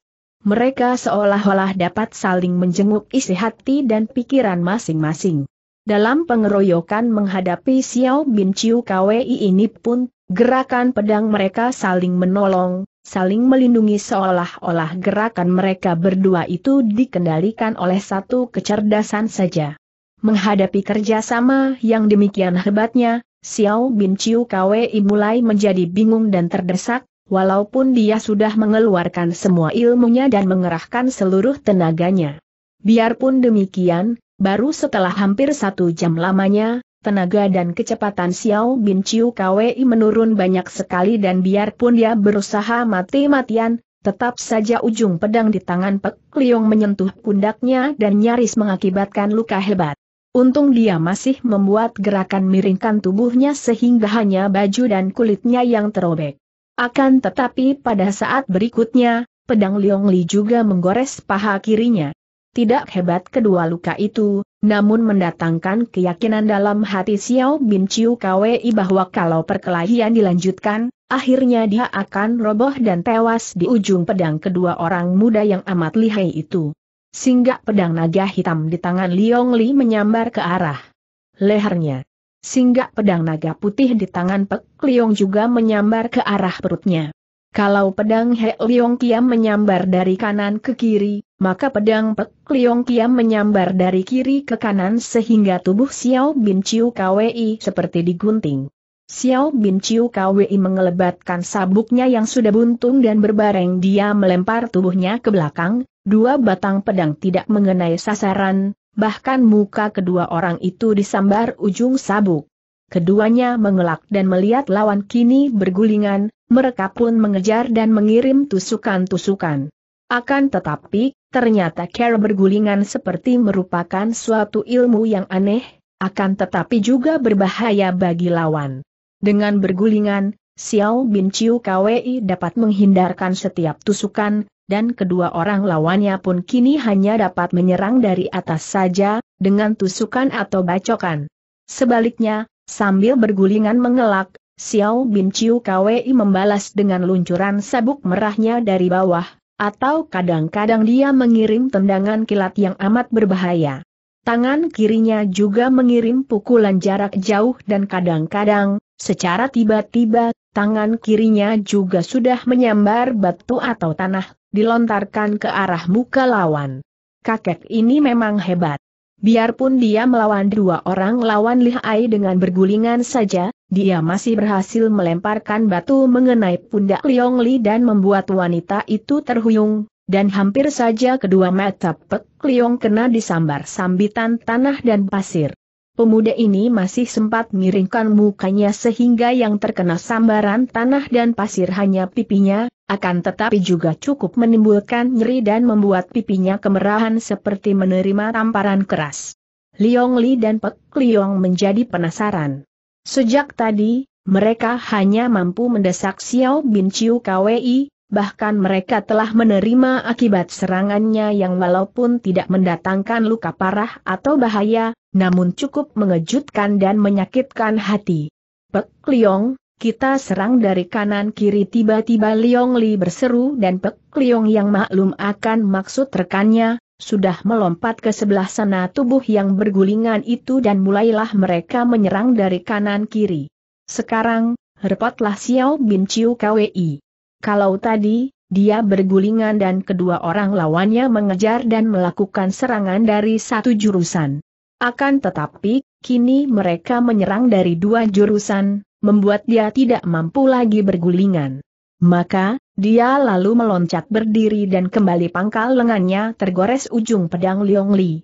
Mereka seolah-olah dapat saling menjenguk isi hati dan pikiran masing-masing. Dalam pengeroyokan menghadapi Xiao Bin Chiu Kwei ini pun, gerakan pedang mereka saling menolong, saling melindungi seolah-olah gerakan mereka berdua itu dikendalikan oleh satu kecerdasan saja. Menghadapi kerjasama yang demikian hebatnya, Xiao Bin Chiu Kwei mulai menjadi bingung dan terdesak, walaupun dia sudah mengeluarkan semua ilmunya dan mengerahkan seluruh tenaganya. Biarpun demikian, Baru setelah hampir satu jam lamanya, tenaga dan kecepatan Xiao Bin Chiu KWI menurun banyak sekali dan biarpun dia berusaha mati-matian, tetap saja ujung pedang di tangan Pek Liong menyentuh pundaknya dan nyaris mengakibatkan luka hebat. Untung dia masih membuat gerakan miringkan tubuhnya sehingga hanya baju dan kulitnya yang terobek. Akan tetapi pada saat berikutnya, pedang Liong Li juga menggores paha kirinya. Tidak hebat kedua luka itu, namun mendatangkan keyakinan dalam hati Xiao Bin Chiu Kwei bahwa kalau perkelahian dilanjutkan, akhirnya dia akan roboh dan tewas di ujung pedang kedua orang muda yang amat lihai itu. Sehingga pedang naga hitam di tangan Liong Li menyambar ke arah lehernya. Sehingga pedang naga putih di tangan Pek Liong juga menyambar ke arah perutnya. Kalau pedang He Liong Kiam menyambar dari kanan ke kiri, maka pedang Pek Liong Kiam menyambar dari kiri ke kanan sehingga tubuh Xiao Bin Chiu Kwi seperti digunting. Xiao Bin Chiu Kwi mengelebatkan sabuknya yang sudah buntung dan berbareng dia melempar tubuhnya ke belakang, dua batang pedang tidak mengenai sasaran, bahkan muka kedua orang itu disambar ujung sabuk. Keduanya mengelak dan melihat lawan kini bergulingan, mereka pun mengejar dan mengirim tusukan-tusukan. Akan tetapi, ternyata cara bergulingan seperti merupakan suatu ilmu yang aneh, akan tetapi juga berbahaya bagi lawan. Dengan bergulingan, Xiao Bin Chiu KWI dapat menghindarkan setiap tusukan, dan kedua orang lawannya pun kini hanya dapat menyerang dari atas saja, dengan tusukan atau bacokan. Sebaliknya, Sambil bergulingan mengelak, Xiao Bin Chiu Kwei membalas dengan luncuran sabuk merahnya dari bawah, atau kadang-kadang dia mengirim tendangan kilat yang amat berbahaya. Tangan kirinya juga mengirim pukulan jarak jauh dan kadang-kadang, secara tiba-tiba, tangan kirinya juga sudah menyambar batu atau tanah, dilontarkan ke arah muka lawan. Kakek ini memang hebat. Biarpun dia melawan dua orang lawan lihai dengan bergulingan saja, dia masih berhasil melemparkan batu mengenai pundak Liong Li dan membuat wanita itu terhuyung, dan hampir saja kedua mata Pek Liong kena disambar sambitan tanah dan pasir. Pemuda ini masih sempat miringkan mukanya sehingga yang terkena sambaran tanah dan pasir hanya pipinya, akan tetapi juga cukup menimbulkan nyeri dan membuat pipinya kemerahan seperti menerima tamparan keras. Liong Li dan Pek Liong menjadi penasaran. Sejak tadi, mereka hanya mampu mendesak Xiao Bin Chiu KWI, bahkan mereka telah menerima akibat serangannya yang walaupun tidak mendatangkan luka parah atau bahaya, namun cukup mengejutkan dan menyakitkan hati. Pek Liong, kita serang dari kanan kiri tiba-tiba Liong Li berseru dan Pek Liong yang maklum akan maksud rekannya, sudah melompat ke sebelah sana tubuh yang bergulingan itu dan mulailah mereka menyerang dari kanan kiri. Sekarang, repotlah Xiao Bin Chiu KWI. Kalau tadi, dia bergulingan dan kedua orang lawannya mengejar dan melakukan serangan dari satu jurusan. Akan tetapi, kini mereka menyerang dari dua jurusan, membuat dia tidak mampu lagi bergulingan. Maka, dia lalu meloncat berdiri dan kembali pangkal lengannya tergores ujung pedang Liong Li.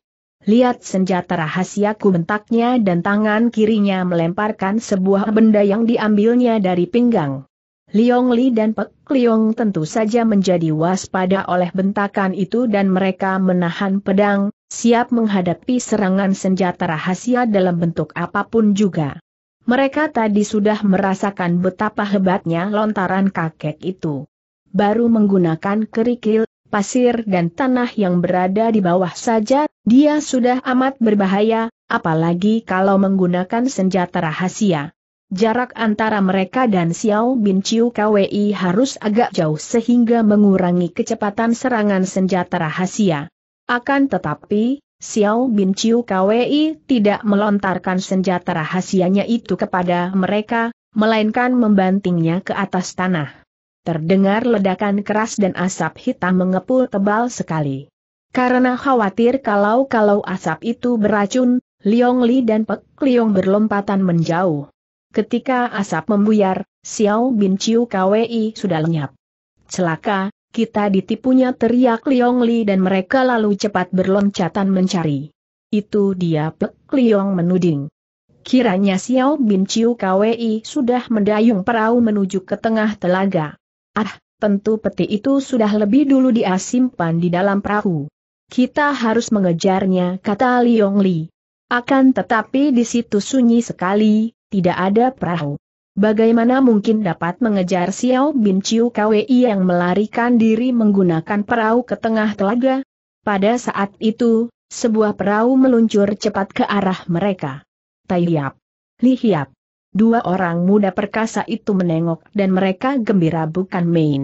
Lihat senjata rahasiaku bentaknya dan tangan kirinya melemparkan sebuah benda yang diambilnya dari pinggang. Liong Li dan Pek Liong tentu saja menjadi waspada oleh bentakan itu dan mereka menahan pedang, siap menghadapi serangan senjata rahasia dalam bentuk apapun juga. Mereka tadi sudah merasakan betapa hebatnya lontaran kakek itu. Baru menggunakan kerikil, pasir dan tanah yang berada di bawah saja, dia sudah amat berbahaya, apalagi kalau menggunakan senjata rahasia. Jarak antara mereka dan Xiao Bin Chiu KWI harus agak jauh sehingga mengurangi kecepatan serangan senjata rahasia. Akan tetapi, Xiao Bin Chiu KWI tidak melontarkan senjata rahasianya itu kepada mereka, melainkan membantingnya ke atas tanah. Terdengar ledakan keras dan asap hitam mengepul tebal sekali. Karena khawatir kalau-kalau asap itu beracun, Liong Li dan Pek Liong berlompatan menjauh. Ketika asap membuyar, Xiao Bin Chiu KWI sudah lenyap. Celaka, kita ditipunya teriak Liong Li dan mereka lalu cepat berloncatan mencari. Itu dia Pek Liong menuding. Kiranya Xiao Bin Chiu KWI sudah mendayung perahu menuju ke tengah telaga. Ah, tentu peti itu sudah lebih dulu diasimpan di dalam perahu. Kita harus mengejarnya, kata Liong Li. Akan tetapi di situ sunyi sekali, tidak ada perahu. Bagaimana mungkin dapat mengejar Xiao Bin Chiu KWI yang melarikan diri menggunakan perahu ke tengah telaga? Pada saat itu, sebuah perahu meluncur cepat ke arah mereka. Tai Hiap. Dua orang muda perkasa itu menengok dan mereka gembira bukan main.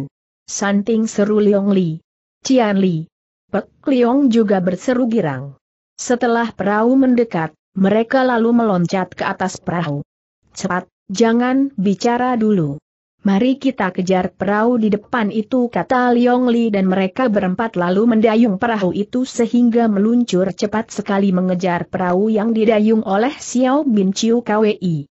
Santing seru Liong Li. Cian Li. Pek Liong juga berseru girang. Setelah perahu mendekat, mereka lalu meloncat ke atas perahu. Cepat, Jangan bicara dulu. Mari kita kejar perahu di depan itu kata Liong Li dan mereka berempat lalu mendayung perahu itu sehingga meluncur cepat sekali mengejar perahu yang didayung oleh Xiao Bin Chiu KWI.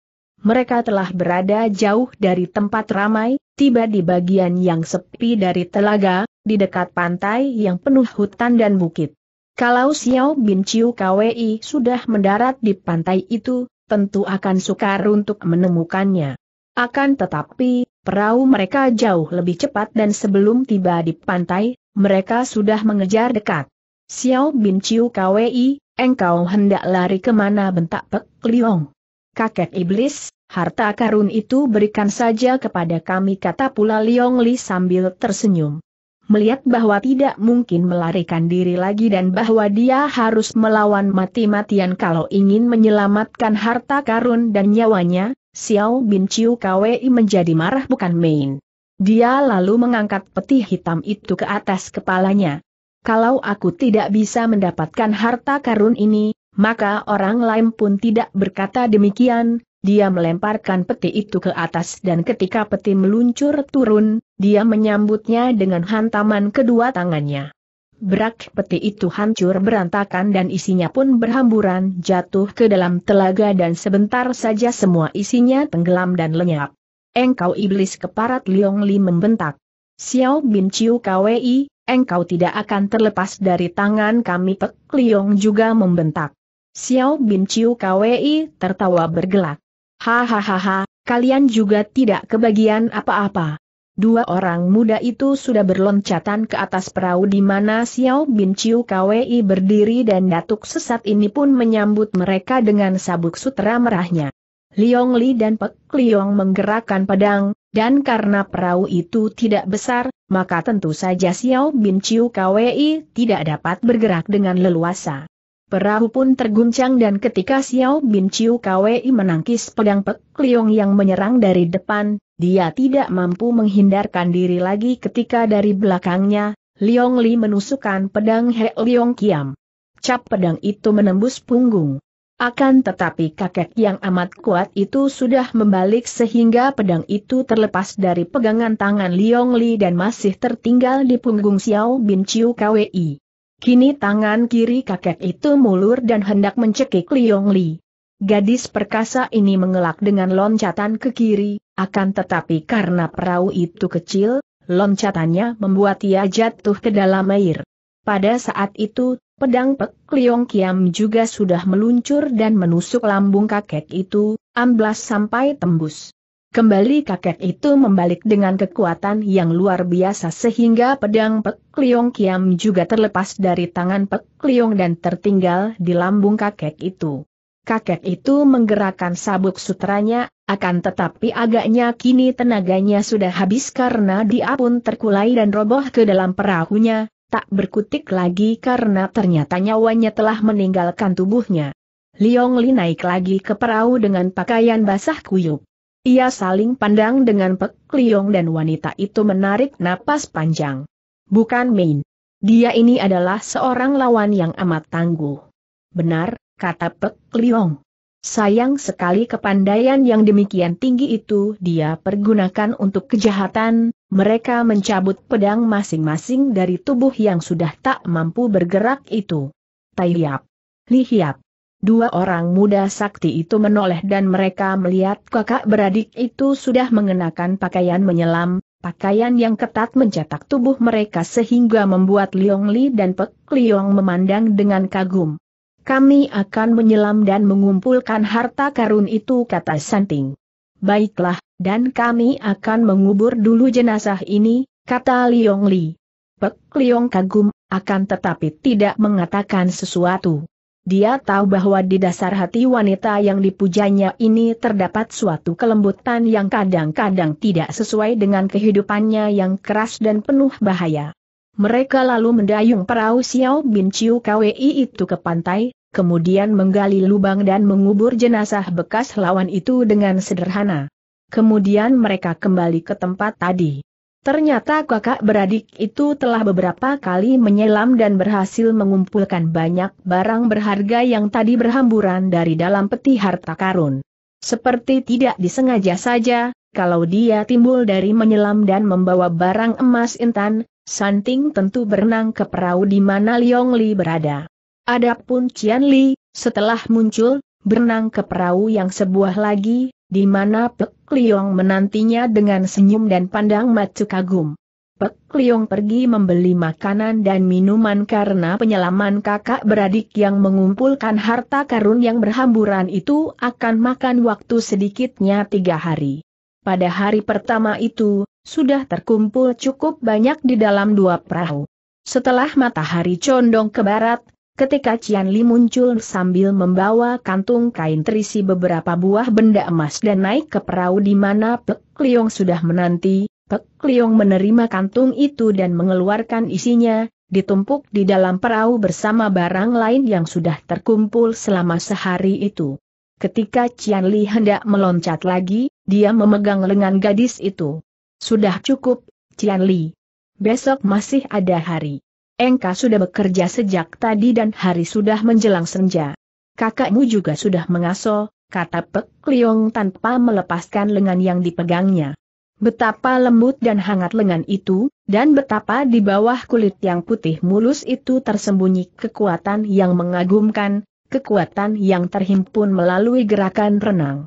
Mereka telah berada jauh dari tempat ramai, tiba di bagian yang sepi dari telaga, di dekat pantai yang penuh hutan dan bukit. Kalau Xiao Bin Chiu KWI sudah mendarat di pantai itu, tentu akan sukar untuk menemukannya. Akan tetapi, perahu mereka jauh lebih cepat dan sebelum tiba di pantai, mereka sudah mengejar dekat. Xiao Bin Chiu Kwei, engkau hendak lari kemana bentak Pek Liong. Kakek iblis, harta karun itu berikan saja kepada kami kata pula Liong Li sambil tersenyum melihat bahwa tidak mungkin melarikan diri lagi dan bahwa dia harus melawan mati-matian kalau ingin menyelamatkan harta karun dan nyawanya, Xiao Bin Chiu Kwei menjadi marah bukan main. Dia lalu mengangkat peti hitam itu ke atas kepalanya. Kalau aku tidak bisa mendapatkan harta karun ini, maka orang lain pun tidak berkata demikian, dia melemparkan peti itu ke atas dan ketika peti meluncur turun, dia menyambutnya dengan hantaman kedua tangannya. Berak peti itu hancur berantakan dan isinya pun berhamburan jatuh ke dalam telaga dan sebentar saja semua isinya tenggelam dan lenyap. Engkau iblis keparat Liong Li membentak. Xiao Bin Chiu Kwei, engkau tidak akan terlepas dari tangan kami Pek Liong juga membentak. Xiao Bin Chiu Kwei tertawa bergelak. Hahaha, kalian juga tidak kebagian apa-apa. Dua orang muda itu sudah berloncatan ke atas perahu di mana Xiao Bin Chiu KWI berdiri dan datuk sesat ini pun menyambut mereka dengan sabuk sutra merahnya. Liong Li dan Pek Liong menggerakkan pedang, dan karena perahu itu tidak besar, maka tentu saja Xiao Bin Chiu KWI tidak dapat bergerak dengan leluasa. Perahu pun terguncang dan ketika Xiao Bin Chiu Kwei menangkis pedang Pek Liong yang menyerang dari depan, dia tidak mampu menghindarkan diri lagi ketika dari belakangnya, Liong Li menusukkan pedang He Liong Kiam. Cap pedang itu menembus punggung. Akan tetapi kakek yang amat kuat itu sudah membalik sehingga pedang itu terlepas dari pegangan tangan Liong Li dan masih tertinggal di punggung Xiao Bin Chiu Kwei. Kini tangan kiri kakek itu mulur dan hendak mencekik Liong Li. Gadis perkasa ini mengelak dengan loncatan ke kiri, akan tetapi karena perahu itu kecil, loncatannya membuat ia jatuh ke dalam air. Pada saat itu, pedang Pek Liong Kiam juga sudah meluncur dan menusuk lambung kakek itu, amblas sampai tembus. Kembali kakek itu membalik dengan kekuatan yang luar biasa sehingga pedang Pek Liong Kiam juga terlepas dari tangan Pek Liong dan tertinggal di lambung kakek itu. Kakek itu menggerakkan sabuk sutranya, akan tetapi agaknya kini tenaganya sudah habis karena dia pun terkulai dan roboh ke dalam perahunya, tak berkutik lagi karena ternyata nyawanya telah meninggalkan tubuhnya. Liong Li naik lagi ke perahu dengan pakaian basah kuyup. Ia saling pandang dengan Pek Liong dan wanita itu menarik napas panjang. Bukan main. Dia ini adalah seorang lawan yang amat tangguh. Benar, kata Pek Liong. Sayang sekali kepandaian yang demikian tinggi itu dia pergunakan untuk kejahatan, mereka mencabut pedang masing-masing dari tubuh yang sudah tak mampu bergerak itu. Tai Hiap. Li Hiap. Dua orang muda sakti itu menoleh dan mereka melihat kakak beradik itu sudah mengenakan pakaian menyelam, pakaian yang ketat mencetak tubuh mereka sehingga membuat Liong Li dan Pek Liong memandang dengan kagum. Kami akan menyelam dan mengumpulkan harta karun itu kata Santing. Baiklah, dan kami akan mengubur dulu jenazah ini, kata Liong Li. Pek Liong kagum, akan tetapi tidak mengatakan sesuatu. Dia tahu bahwa di dasar hati wanita yang dipujanya ini terdapat suatu kelembutan yang kadang-kadang tidak sesuai dengan kehidupannya yang keras dan penuh bahaya. Mereka lalu mendayung perahu Xiao Bin Chiu KWI itu ke pantai, kemudian menggali lubang dan mengubur jenazah bekas lawan itu dengan sederhana. Kemudian mereka kembali ke tempat tadi. Ternyata kakak beradik itu telah beberapa kali menyelam dan berhasil mengumpulkan banyak barang berharga yang tadi berhamburan dari dalam peti harta karun. Seperti tidak disengaja saja, kalau dia timbul dari menyelam dan membawa barang emas intan, Santing tentu berenang ke perahu di mana Liong Li berada. Adapun Cian Li, setelah muncul, berenang ke perahu yang sebuah lagi, di mana Pek Liong menantinya dengan senyum dan pandang macu kagum. Pek Liong pergi membeli makanan dan minuman karena penyelaman kakak beradik yang mengumpulkan harta karun yang berhamburan itu akan makan waktu sedikitnya tiga hari. Pada hari pertama itu, sudah terkumpul cukup banyak di dalam dua perahu. Setelah matahari condong ke barat, ketika Cian Li muncul sambil membawa kantung kain terisi beberapa buah benda emas dan naik ke perahu di mana Pek Liong sudah menanti, Pek Liong menerima kantung itu dan mengeluarkan isinya, ditumpuk di dalam perahu bersama barang lain yang sudah terkumpul selama sehari itu. Ketika Cian Li hendak meloncat lagi, dia memegang lengan gadis itu. Sudah cukup, Cian Li. Besok masih ada hari engkau sudah bekerja sejak tadi dan hari sudah menjelang senja. Kakakmu juga sudah mengaso, kata Pek Liong tanpa melepaskan lengan yang dipegangnya. Betapa lembut dan hangat lengan itu, dan betapa di bawah kulit yang putih mulus itu tersembunyi kekuatan yang mengagumkan, kekuatan yang terhimpun melalui gerakan renang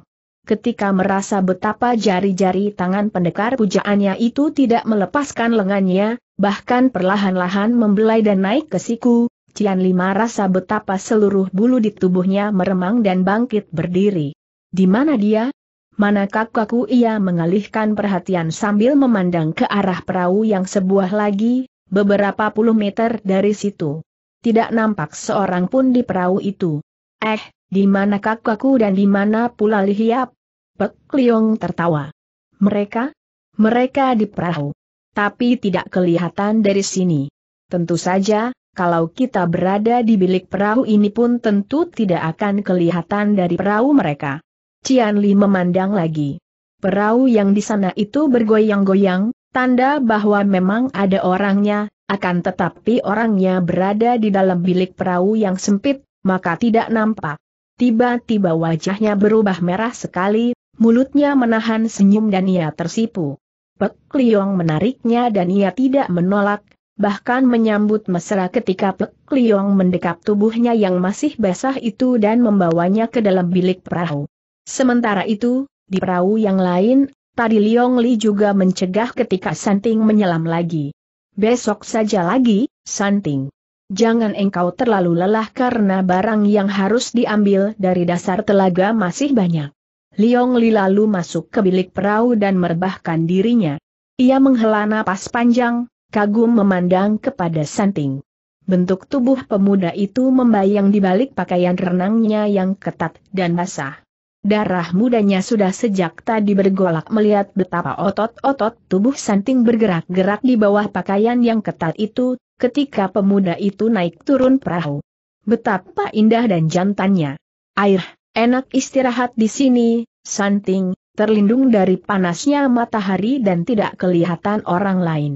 ketika merasa betapa jari-jari tangan pendekar pujaannya itu tidak melepaskan lengannya, bahkan perlahan-lahan membelai dan naik ke siku, Cian Lima rasa betapa seluruh bulu di tubuhnya meremang dan bangkit berdiri. Di mana dia? Mana kakakku ia mengalihkan perhatian sambil memandang ke arah perahu yang sebuah lagi, beberapa puluh meter dari situ. Tidak nampak seorang pun di perahu itu. Eh, di mana kakakku dan di mana pula Lihiap? Pek Liong tertawa. Mereka? Mereka di perahu tapi tidak kelihatan dari sini. Tentu saja, kalau kita berada di bilik perahu ini pun tentu tidak akan kelihatan dari perahu mereka. Cian Li memandang lagi. Perahu yang di sana itu bergoyang-goyang, tanda bahwa memang ada orangnya, akan tetapi orangnya berada di dalam bilik perahu yang sempit, maka tidak nampak. Tiba-tiba wajahnya berubah merah sekali, mulutnya menahan senyum dan ia tersipu. Pek Liong menariknya dan ia tidak menolak, bahkan menyambut mesra ketika Pek Liong mendekap tubuhnya yang masih basah itu dan membawanya ke dalam bilik perahu. Sementara itu, di perahu yang lain, tadi Liong Li juga mencegah ketika Santing menyelam lagi. Besok saja lagi, Santing. Jangan engkau terlalu lelah karena barang yang harus diambil dari dasar telaga masih banyak. Liong Li lalu masuk ke bilik perahu dan merebahkan dirinya. Ia menghela napas panjang, kagum memandang kepada Santing. Bentuk tubuh pemuda itu membayang di balik pakaian renangnya yang ketat dan basah. Darah mudanya sudah sejak tadi bergolak melihat betapa otot-otot tubuh Santing bergerak-gerak di bawah pakaian yang ketat itu, ketika pemuda itu naik turun perahu. Betapa indah dan jantannya. Air, Enak istirahat di sini, Santing, terlindung dari panasnya matahari dan tidak kelihatan orang lain.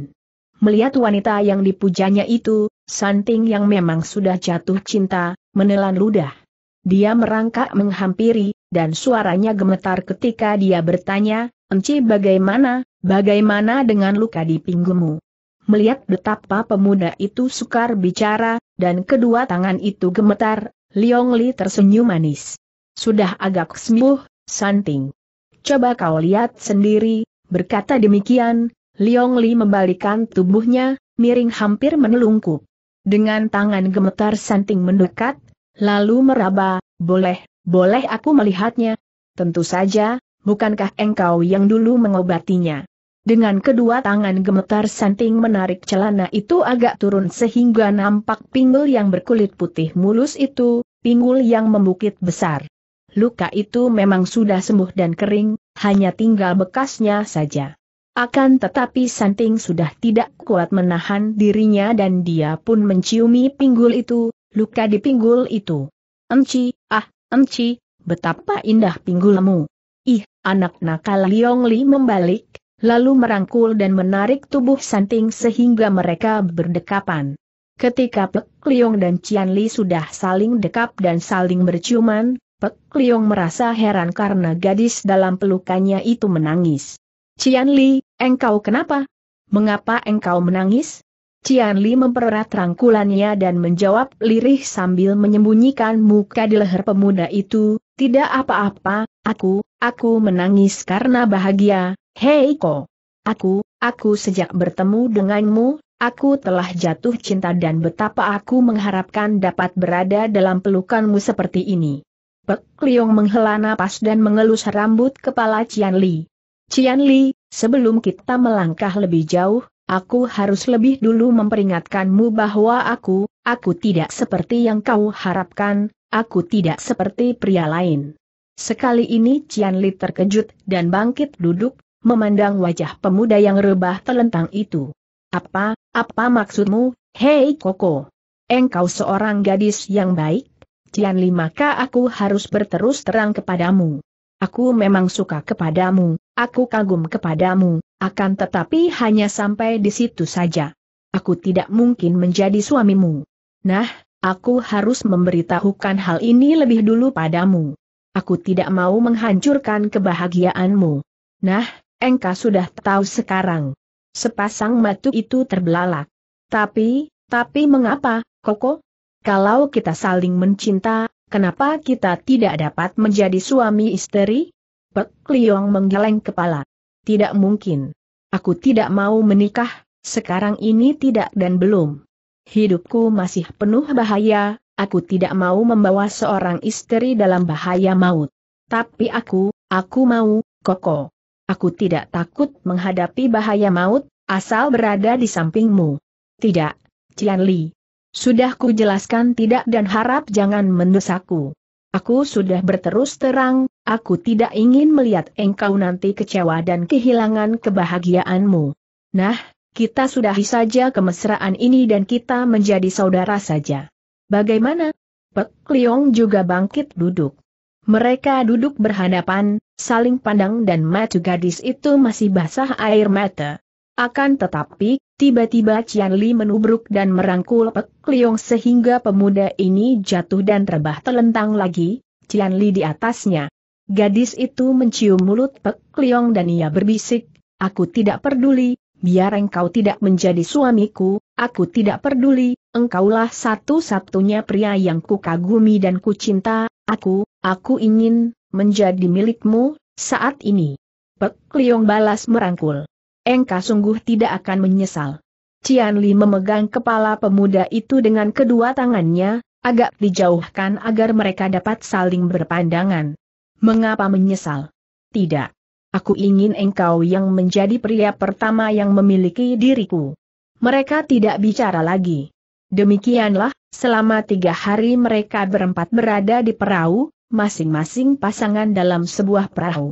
Melihat wanita yang dipujanya itu, Santing yang memang sudah jatuh cinta, menelan ludah. Dia merangkak menghampiri, dan suaranya gemetar ketika dia bertanya, Enci bagaimana, bagaimana dengan luka di pinggulmu? Melihat betapa pemuda itu sukar bicara, dan kedua tangan itu gemetar, Liong Li tersenyum manis. Sudah agak sembuh, Santing. Coba kau lihat sendiri, berkata demikian, Liong Li membalikan tubuhnya, miring hampir menelungkup. Dengan tangan gemetar Santing mendekat, lalu meraba, boleh, boleh aku melihatnya? Tentu saja, bukankah engkau yang dulu mengobatinya? Dengan kedua tangan gemetar Santing menarik celana itu agak turun sehingga nampak pinggul yang berkulit putih mulus itu, pinggul yang membukit besar luka itu memang sudah sembuh dan kering, hanya tinggal bekasnya saja. Akan tetapi Santing sudah tidak kuat menahan dirinya dan dia pun menciumi pinggul itu, luka di pinggul itu. Enci, ah, enci, betapa indah pinggulmu. Ih, anak nakal Liong Li membalik, lalu merangkul dan menarik tubuh Santing sehingga mereka berdekapan. Ketika Pek Liong dan Cian Li sudah saling dekap dan saling berciuman, Pek Liong merasa heran karena gadis dalam pelukannya itu menangis. Cian Li, engkau kenapa? Mengapa engkau menangis? Cian Li mempererat rangkulannya dan menjawab lirih sambil menyembunyikan muka di leher pemuda itu, tidak apa-apa, aku, aku menangis karena bahagia, Hei ko, Aku, aku sejak bertemu denganmu, Aku telah jatuh cinta dan betapa aku mengharapkan dapat berada dalam pelukanmu seperti ini. Pek Liong menghela napas dan mengelus rambut kepala Cian Li. Cian Li, sebelum kita melangkah lebih jauh, aku harus lebih dulu memperingatkanmu bahwa aku, aku tidak seperti yang kau harapkan, aku tidak seperti pria lain. Sekali ini Cian Li terkejut dan bangkit duduk, memandang wajah pemuda yang rebah telentang itu. Apa, apa maksudmu, hei Koko? Engkau seorang gadis yang baik, Tianli maka aku harus berterus terang kepadamu. Aku memang suka kepadamu, aku kagum kepadamu, akan tetapi hanya sampai di situ saja. Aku tidak mungkin menjadi suamimu. Nah, aku harus memberitahukan hal ini lebih dulu padamu. Aku tidak mau menghancurkan kebahagiaanmu. Nah, engkau sudah tahu sekarang. Sepasang matu itu terbelalak. Tapi, tapi mengapa, Koko? Kalau kita saling mencinta, kenapa kita tidak dapat menjadi suami istri? Pek Liong menggeleng kepala. Tidak mungkin. Aku tidak mau menikah, sekarang ini tidak dan belum. Hidupku masih penuh bahaya, aku tidak mau membawa seorang istri dalam bahaya maut. Tapi aku, aku mau, Koko. Aku tidak takut menghadapi bahaya maut, asal berada di sampingmu. Tidak, Cian Li. Sudah ku jelaskan tidak dan harap jangan mendesakku. Aku sudah berterus terang, aku tidak ingin melihat engkau nanti kecewa dan kehilangan kebahagiaanmu. Nah, kita sudahi saja kemesraan ini dan kita menjadi saudara saja. Bagaimana? Pek Liong juga bangkit duduk. Mereka duduk berhadapan, saling pandang dan mata gadis itu masih basah air mata. Akan tetapi, tiba-tiba Cian Li menubruk dan merangkul Pek Liong sehingga pemuda ini jatuh dan terbah telentang lagi, Cian Li di atasnya. Gadis itu mencium mulut Pek Liong dan ia berbisik, Aku tidak peduli, biar engkau tidak menjadi suamiku, aku tidak peduli, engkaulah satu-satunya pria yang kukagumi dan kucinta, aku, aku ingin, menjadi milikmu, saat ini. Pek Liong balas merangkul engkau sungguh tidak akan menyesal. Cian Li memegang kepala pemuda itu dengan kedua tangannya, agak dijauhkan agar mereka dapat saling berpandangan. Mengapa menyesal? Tidak. Aku ingin engkau yang menjadi pria pertama yang memiliki diriku. Mereka tidak bicara lagi. Demikianlah, selama tiga hari mereka berempat berada di perahu, masing-masing pasangan dalam sebuah perahu.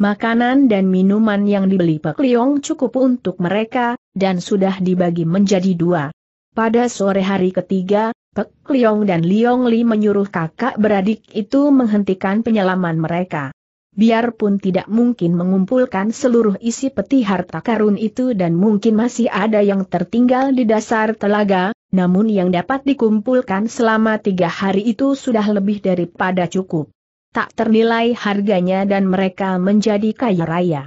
Makanan dan minuman yang dibeli Pak Liong cukup untuk mereka, dan sudah dibagi menjadi dua. Pada sore hari ketiga, Pek Liong dan Liong Li menyuruh kakak beradik itu menghentikan penyelaman mereka. Biarpun tidak mungkin mengumpulkan seluruh isi peti harta karun itu dan mungkin masih ada yang tertinggal di dasar telaga, namun yang dapat dikumpulkan selama tiga hari itu sudah lebih daripada cukup tak ternilai harganya dan mereka menjadi kaya raya.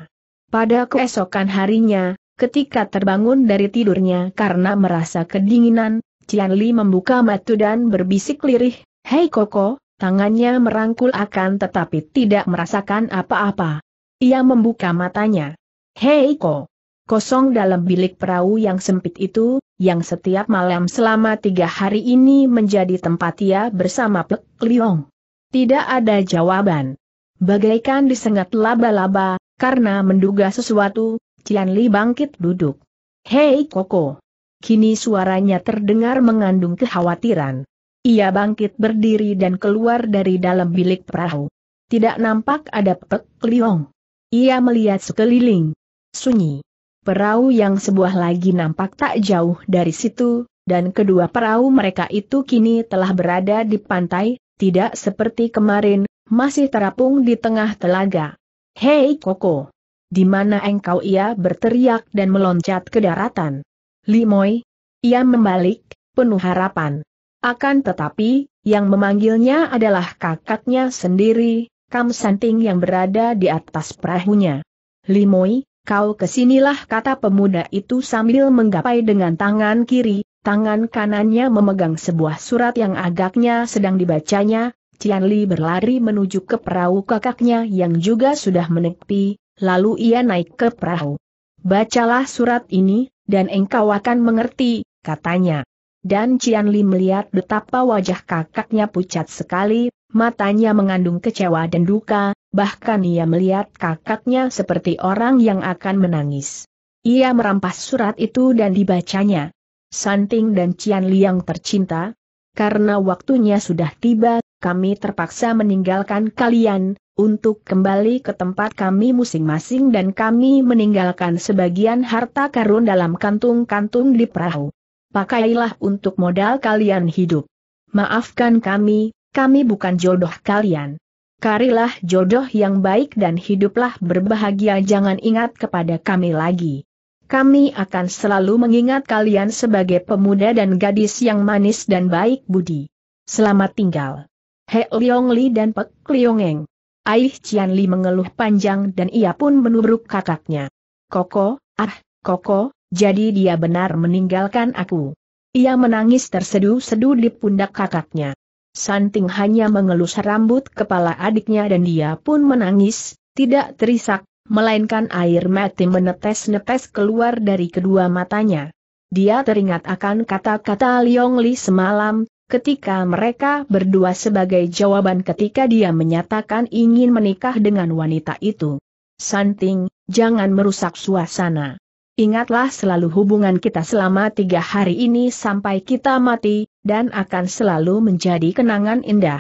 Pada keesokan harinya, ketika terbangun dari tidurnya karena merasa kedinginan, Cian Li membuka matu dan berbisik lirih, Hei Koko, tangannya merangkul akan tetapi tidak merasakan apa-apa. Ia membuka matanya. Hei Koko. Kosong dalam bilik perahu yang sempit itu, yang setiap malam selama tiga hari ini menjadi tempat ia bersama Pek Liong. Tidak ada jawaban. Bagaikan disengat laba-laba, karena menduga sesuatu, Cian Li bangkit duduk. Hei Koko! Kini suaranya terdengar mengandung kekhawatiran. Ia bangkit berdiri dan keluar dari dalam bilik perahu. Tidak nampak ada Pek Liong. Ia melihat sekeliling. Sunyi. Perahu yang sebuah lagi nampak tak jauh dari situ, dan kedua perahu mereka itu kini telah berada di pantai, tidak seperti kemarin, masih terapung di tengah telaga. Hei Koko! Di mana engkau ia berteriak dan meloncat ke daratan? Limoy! Ia membalik, penuh harapan. Akan tetapi, yang memanggilnya adalah kakaknya sendiri, Kam Santing yang berada di atas perahunya. Limoy, kau kesinilah kata pemuda itu sambil menggapai dengan tangan kiri, Tangan kanannya memegang sebuah surat yang agaknya sedang dibacanya, Cian Li berlari menuju ke perahu kakaknya yang juga sudah menepi, lalu ia naik ke perahu. Bacalah surat ini, dan engkau akan mengerti, katanya. Dan Cian Li melihat betapa wajah kakaknya pucat sekali, matanya mengandung kecewa dan duka, bahkan ia melihat kakaknya seperti orang yang akan menangis. Ia merampas surat itu dan dibacanya. Santing dan Cian Liang tercinta, karena waktunya sudah tiba, kami terpaksa meninggalkan kalian, untuk kembali ke tempat kami masing-masing dan kami meninggalkan sebagian harta karun dalam kantung-kantung di perahu. Pakailah untuk modal kalian hidup. Maafkan kami, kami bukan jodoh kalian. Karilah jodoh yang baik dan hiduplah berbahagia jangan ingat kepada kami lagi. Kami akan selalu mengingat kalian sebagai pemuda dan gadis yang manis dan baik budi. Selamat tinggal. He Leong Li dan Pek Leong Eng. Aih Cian Li mengeluh panjang dan ia pun menubruk kakaknya. Koko, ah, Koko, jadi dia benar meninggalkan aku. Ia menangis tersedu-sedu di pundak kakaknya. Santing hanya mengelus rambut kepala adiknya dan dia pun menangis, tidak terisak, melainkan air mati menetes-netes keluar dari kedua matanya. Dia teringat akan kata-kata Liong Li semalam, ketika mereka berdua sebagai jawaban ketika dia menyatakan ingin menikah dengan wanita itu. Santing, jangan merusak suasana. Ingatlah selalu hubungan kita selama tiga hari ini sampai kita mati, dan akan selalu menjadi kenangan indah.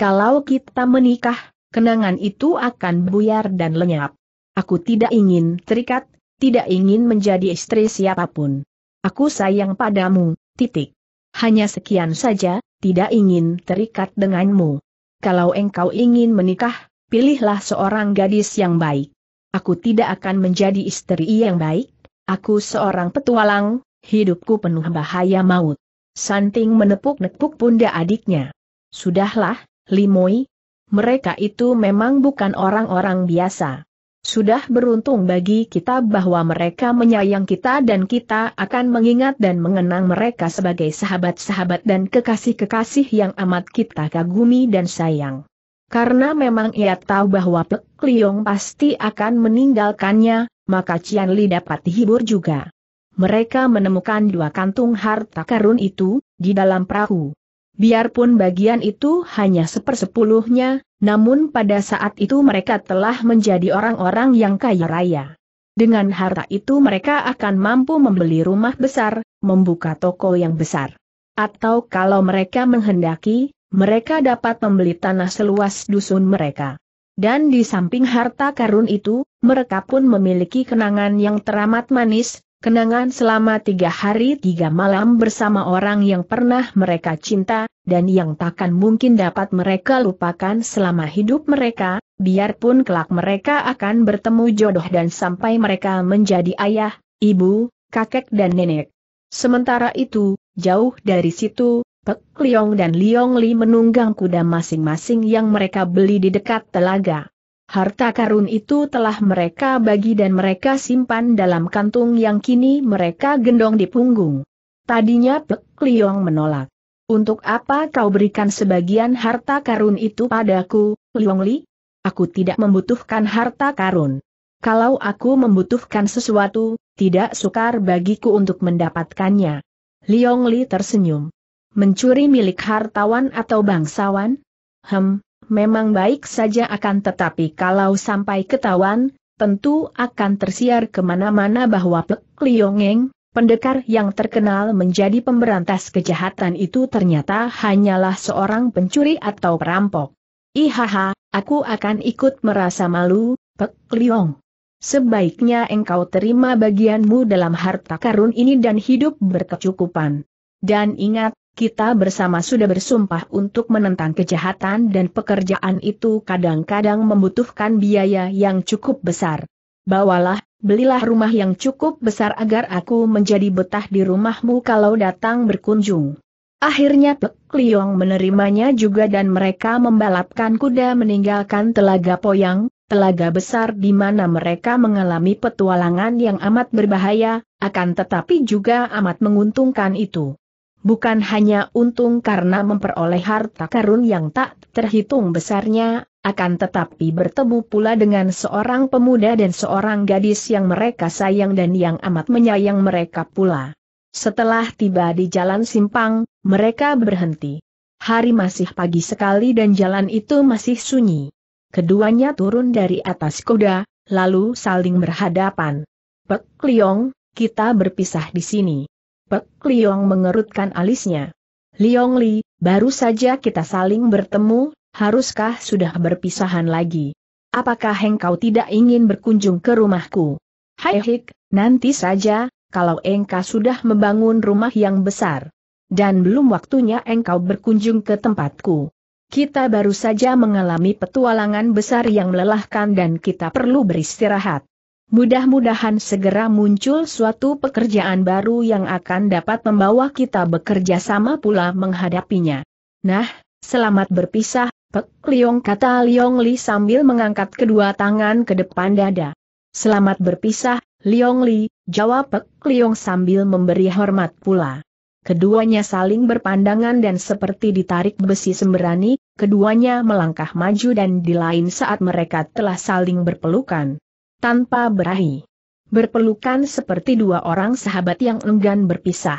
Kalau kita menikah, kenangan itu akan buyar dan lenyap. Aku tidak ingin terikat, tidak ingin menjadi istri siapapun. Aku sayang padamu, titik. Hanya sekian saja, tidak ingin terikat denganmu. Kalau engkau ingin menikah, pilihlah seorang gadis yang baik. Aku tidak akan menjadi istri yang baik, aku seorang petualang, hidupku penuh bahaya maut. Santing menepuk-nepuk punda adiknya. Sudahlah, Limoi. Mereka itu memang bukan orang-orang biasa. Sudah beruntung bagi kita bahwa mereka menyayang kita dan kita akan mengingat dan mengenang mereka sebagai sahabat-sahabat dan kekasih-kekasih yang amat kita kagumi dan sayang. Karena memang ia tahu bahwa Pek Liong pasti akan meninggalkannya, maka Cian Li dapat dihibur juga. Mereka menemukan dua kantung harta karun itu, di dalam perahu. Biarpun bagian itu hanya sepersepuluhnya, namun pada saat itu mereka telah menjadi orang-orang yang kaya raya. Dengan harta itu mereka akan mampu membeli rumah besar, membuka toko yang besar. Atau kalau mereka menghendaki, mereka dapat membeli tanah seluas dusun mereka. Dan di samping harta karun itu, mereka pun memiliki kenangan yang teramat manis, kenangan selama tiga hari tiga malam bersama orang yang pernah mereka cinta, dan yang takkan mungkin dapat mereka lupakan selama hidup mereka, biarpun kelak mereka akan bertemu jodoh dan sampai mereka menjadi ayah, ibu, kakek dan nenek. Sementara itu, jauh dari situ, Pek Liong dan Liong Li menunggang kuda masing-masing yang mereka beli di dekat telaga. Harta karun itu telah mereka bagi dan mereka simpan dalam kantung yang kini mereka gendong di punggung. Tadinya Pek Liong menolak. Untuk apa kau berikan sebagian harta karun itu padaku, Liong Li? Aku tidak membutuhkan harta karun. Kalau aku membutuhkan sesuatu, tidak sukar bagiku untuk mendapatkannya. Liong Li tersenyum. Mencuri milik hartawan atau bangsawan? Hem, memang baik saja akan tetapi kalau sampai ketahuan, tentu akan tersiar kemana-mana bahwa Pek Liongeng, pendekar yang terkenal menjadi pemberantas kejahatan itu ternyata hanyalah seorang pencuri atau perampok. Ihaha, aku akan ikut merasa malu, Pek Liong. Sebaiknya engkau terima bagianmu dalam harta karun ini dan hidup berkecukupan. Dan ingat, kita bersama sudah bersumpah untuk menentang kejahatan dan pekerjaan itu kadang-kadang membutuhkan biaya yang cukup besar. Bawalah, belilah rumah yang cukup besar agar aku menjadi betah di rumahmu kalau datang berkunjung. Akhirnya Pek Liong menerimanya juga dan mereka membalapkan kuda meninggalkan Telaga Poyang, telaga besar di mana mereka mengalami petualangan yang amat berbahaya, akan tetapi juga amat menguntungkan itu bukan hanya untung karena memperoleh harta karun yang tak terhitung besarnya, akan tetapi bertemu pula dengan seorang pemuda dan seorang gadis yang mereka sayang dan yang amat menyayang mereka pula. Setelah tiba di jalan simpang, mereka berhenti. Hari masih pagi sekali dan jalan itu masih sunyi. Keduanya turun dari atas kuda, lalu saling berhadapan. Pek Liong, kita berpisah di sini. Pek Liong mengerutkan alisnya. Liong Li, baru saja kita saling bertemu, haruskah sudah berpisahan lagi? Apakah engkau tidak ingin berkunjung ke rumahku? Hai Hik, nanti saja, kalau engkau sudah membangun rumah yang besar. Dan belum waktunya engkau berkunjung ke tempatku. Kita baru saja mengalami petualangan besar yang melelahkan dan kita perlu beristirahat. Mudah-mudahan segera muncul suatu pekerjaan baru yang akan dapat membawa kita bekerja sama pula menghadapinya. Nah, selamat berpisah, Pek Liong kata Liong Li sambil mengangkat kedua tangan ke depan dada. Selamat berpisah, Liong Li, jawab Pek Liong sambil memberi hormat pula. Keduanya saling berpandangan dan seperti ditarik besi sembrani, keduanya melangkah maju dan di lain saat mereka telah saling berpelukan tanpa berahi. Berpelukan seperti dua orang sahabat yang enggan berpisah.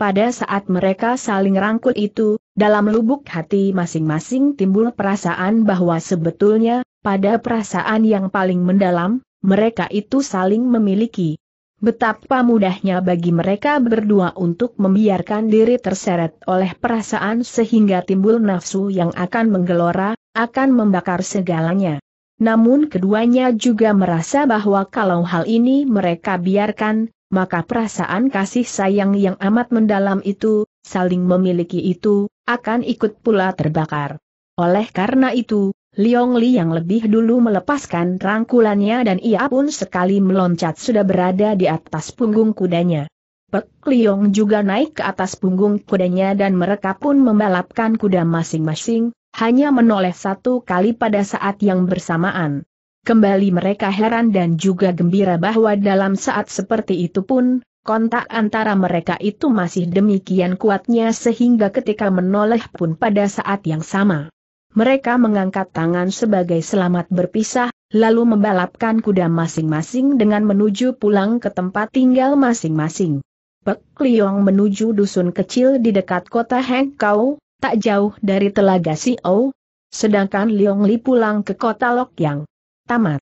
Pada saat mereka saling rangkul itu, dalam lubuk hati masing-masing timbul perasaan bahwa sebetulnya, pada perasaan yang paling mendalam, mereka itu saling memiliki. Betapa mudahnya bagi mereka berdua untuk membiarkan diri terseret oleh perasaan sehingga timbul nafsu yang akan menggelora, akan membakar segalanya. Namun keduanya juga merasa bahwa kalau hal ini mereka biarkan, maka perasaan kasih sayang yang amat mendalam itu, saling memiliki itu, akan ikut pula terbakar. Oleh karena itu, Liong Li yang lebih dulu melepaskan rangkulannya dan ia pun sekali meloncat sudah berada di atas punggung kudanya. Pek Liong juga naik ke atas punggung kudanya dan mereka pun membalapkan kuda masing-masing, hanya menoleh satu kali pada saat yang bersamaan. Kembali mereka heran dan juga gembira bahwa dalam saat seperti itu pun, kontak antara mereka itu masih demikian kuatnya sehingga ketika menoleh pun pada saat yang sama. Mereka mengangkat tangan sebagai selamat berpisah, lalu membalapkan kuda masing-masing dengan menuju pulang ke tempat tinggal masing-masing. Pek Liong menuju dusun kecil di dekat kota Hengkau, tak jauh dari telaga Siou, sedangkan Liong Li pulang ke kota Lokyang. Tamat.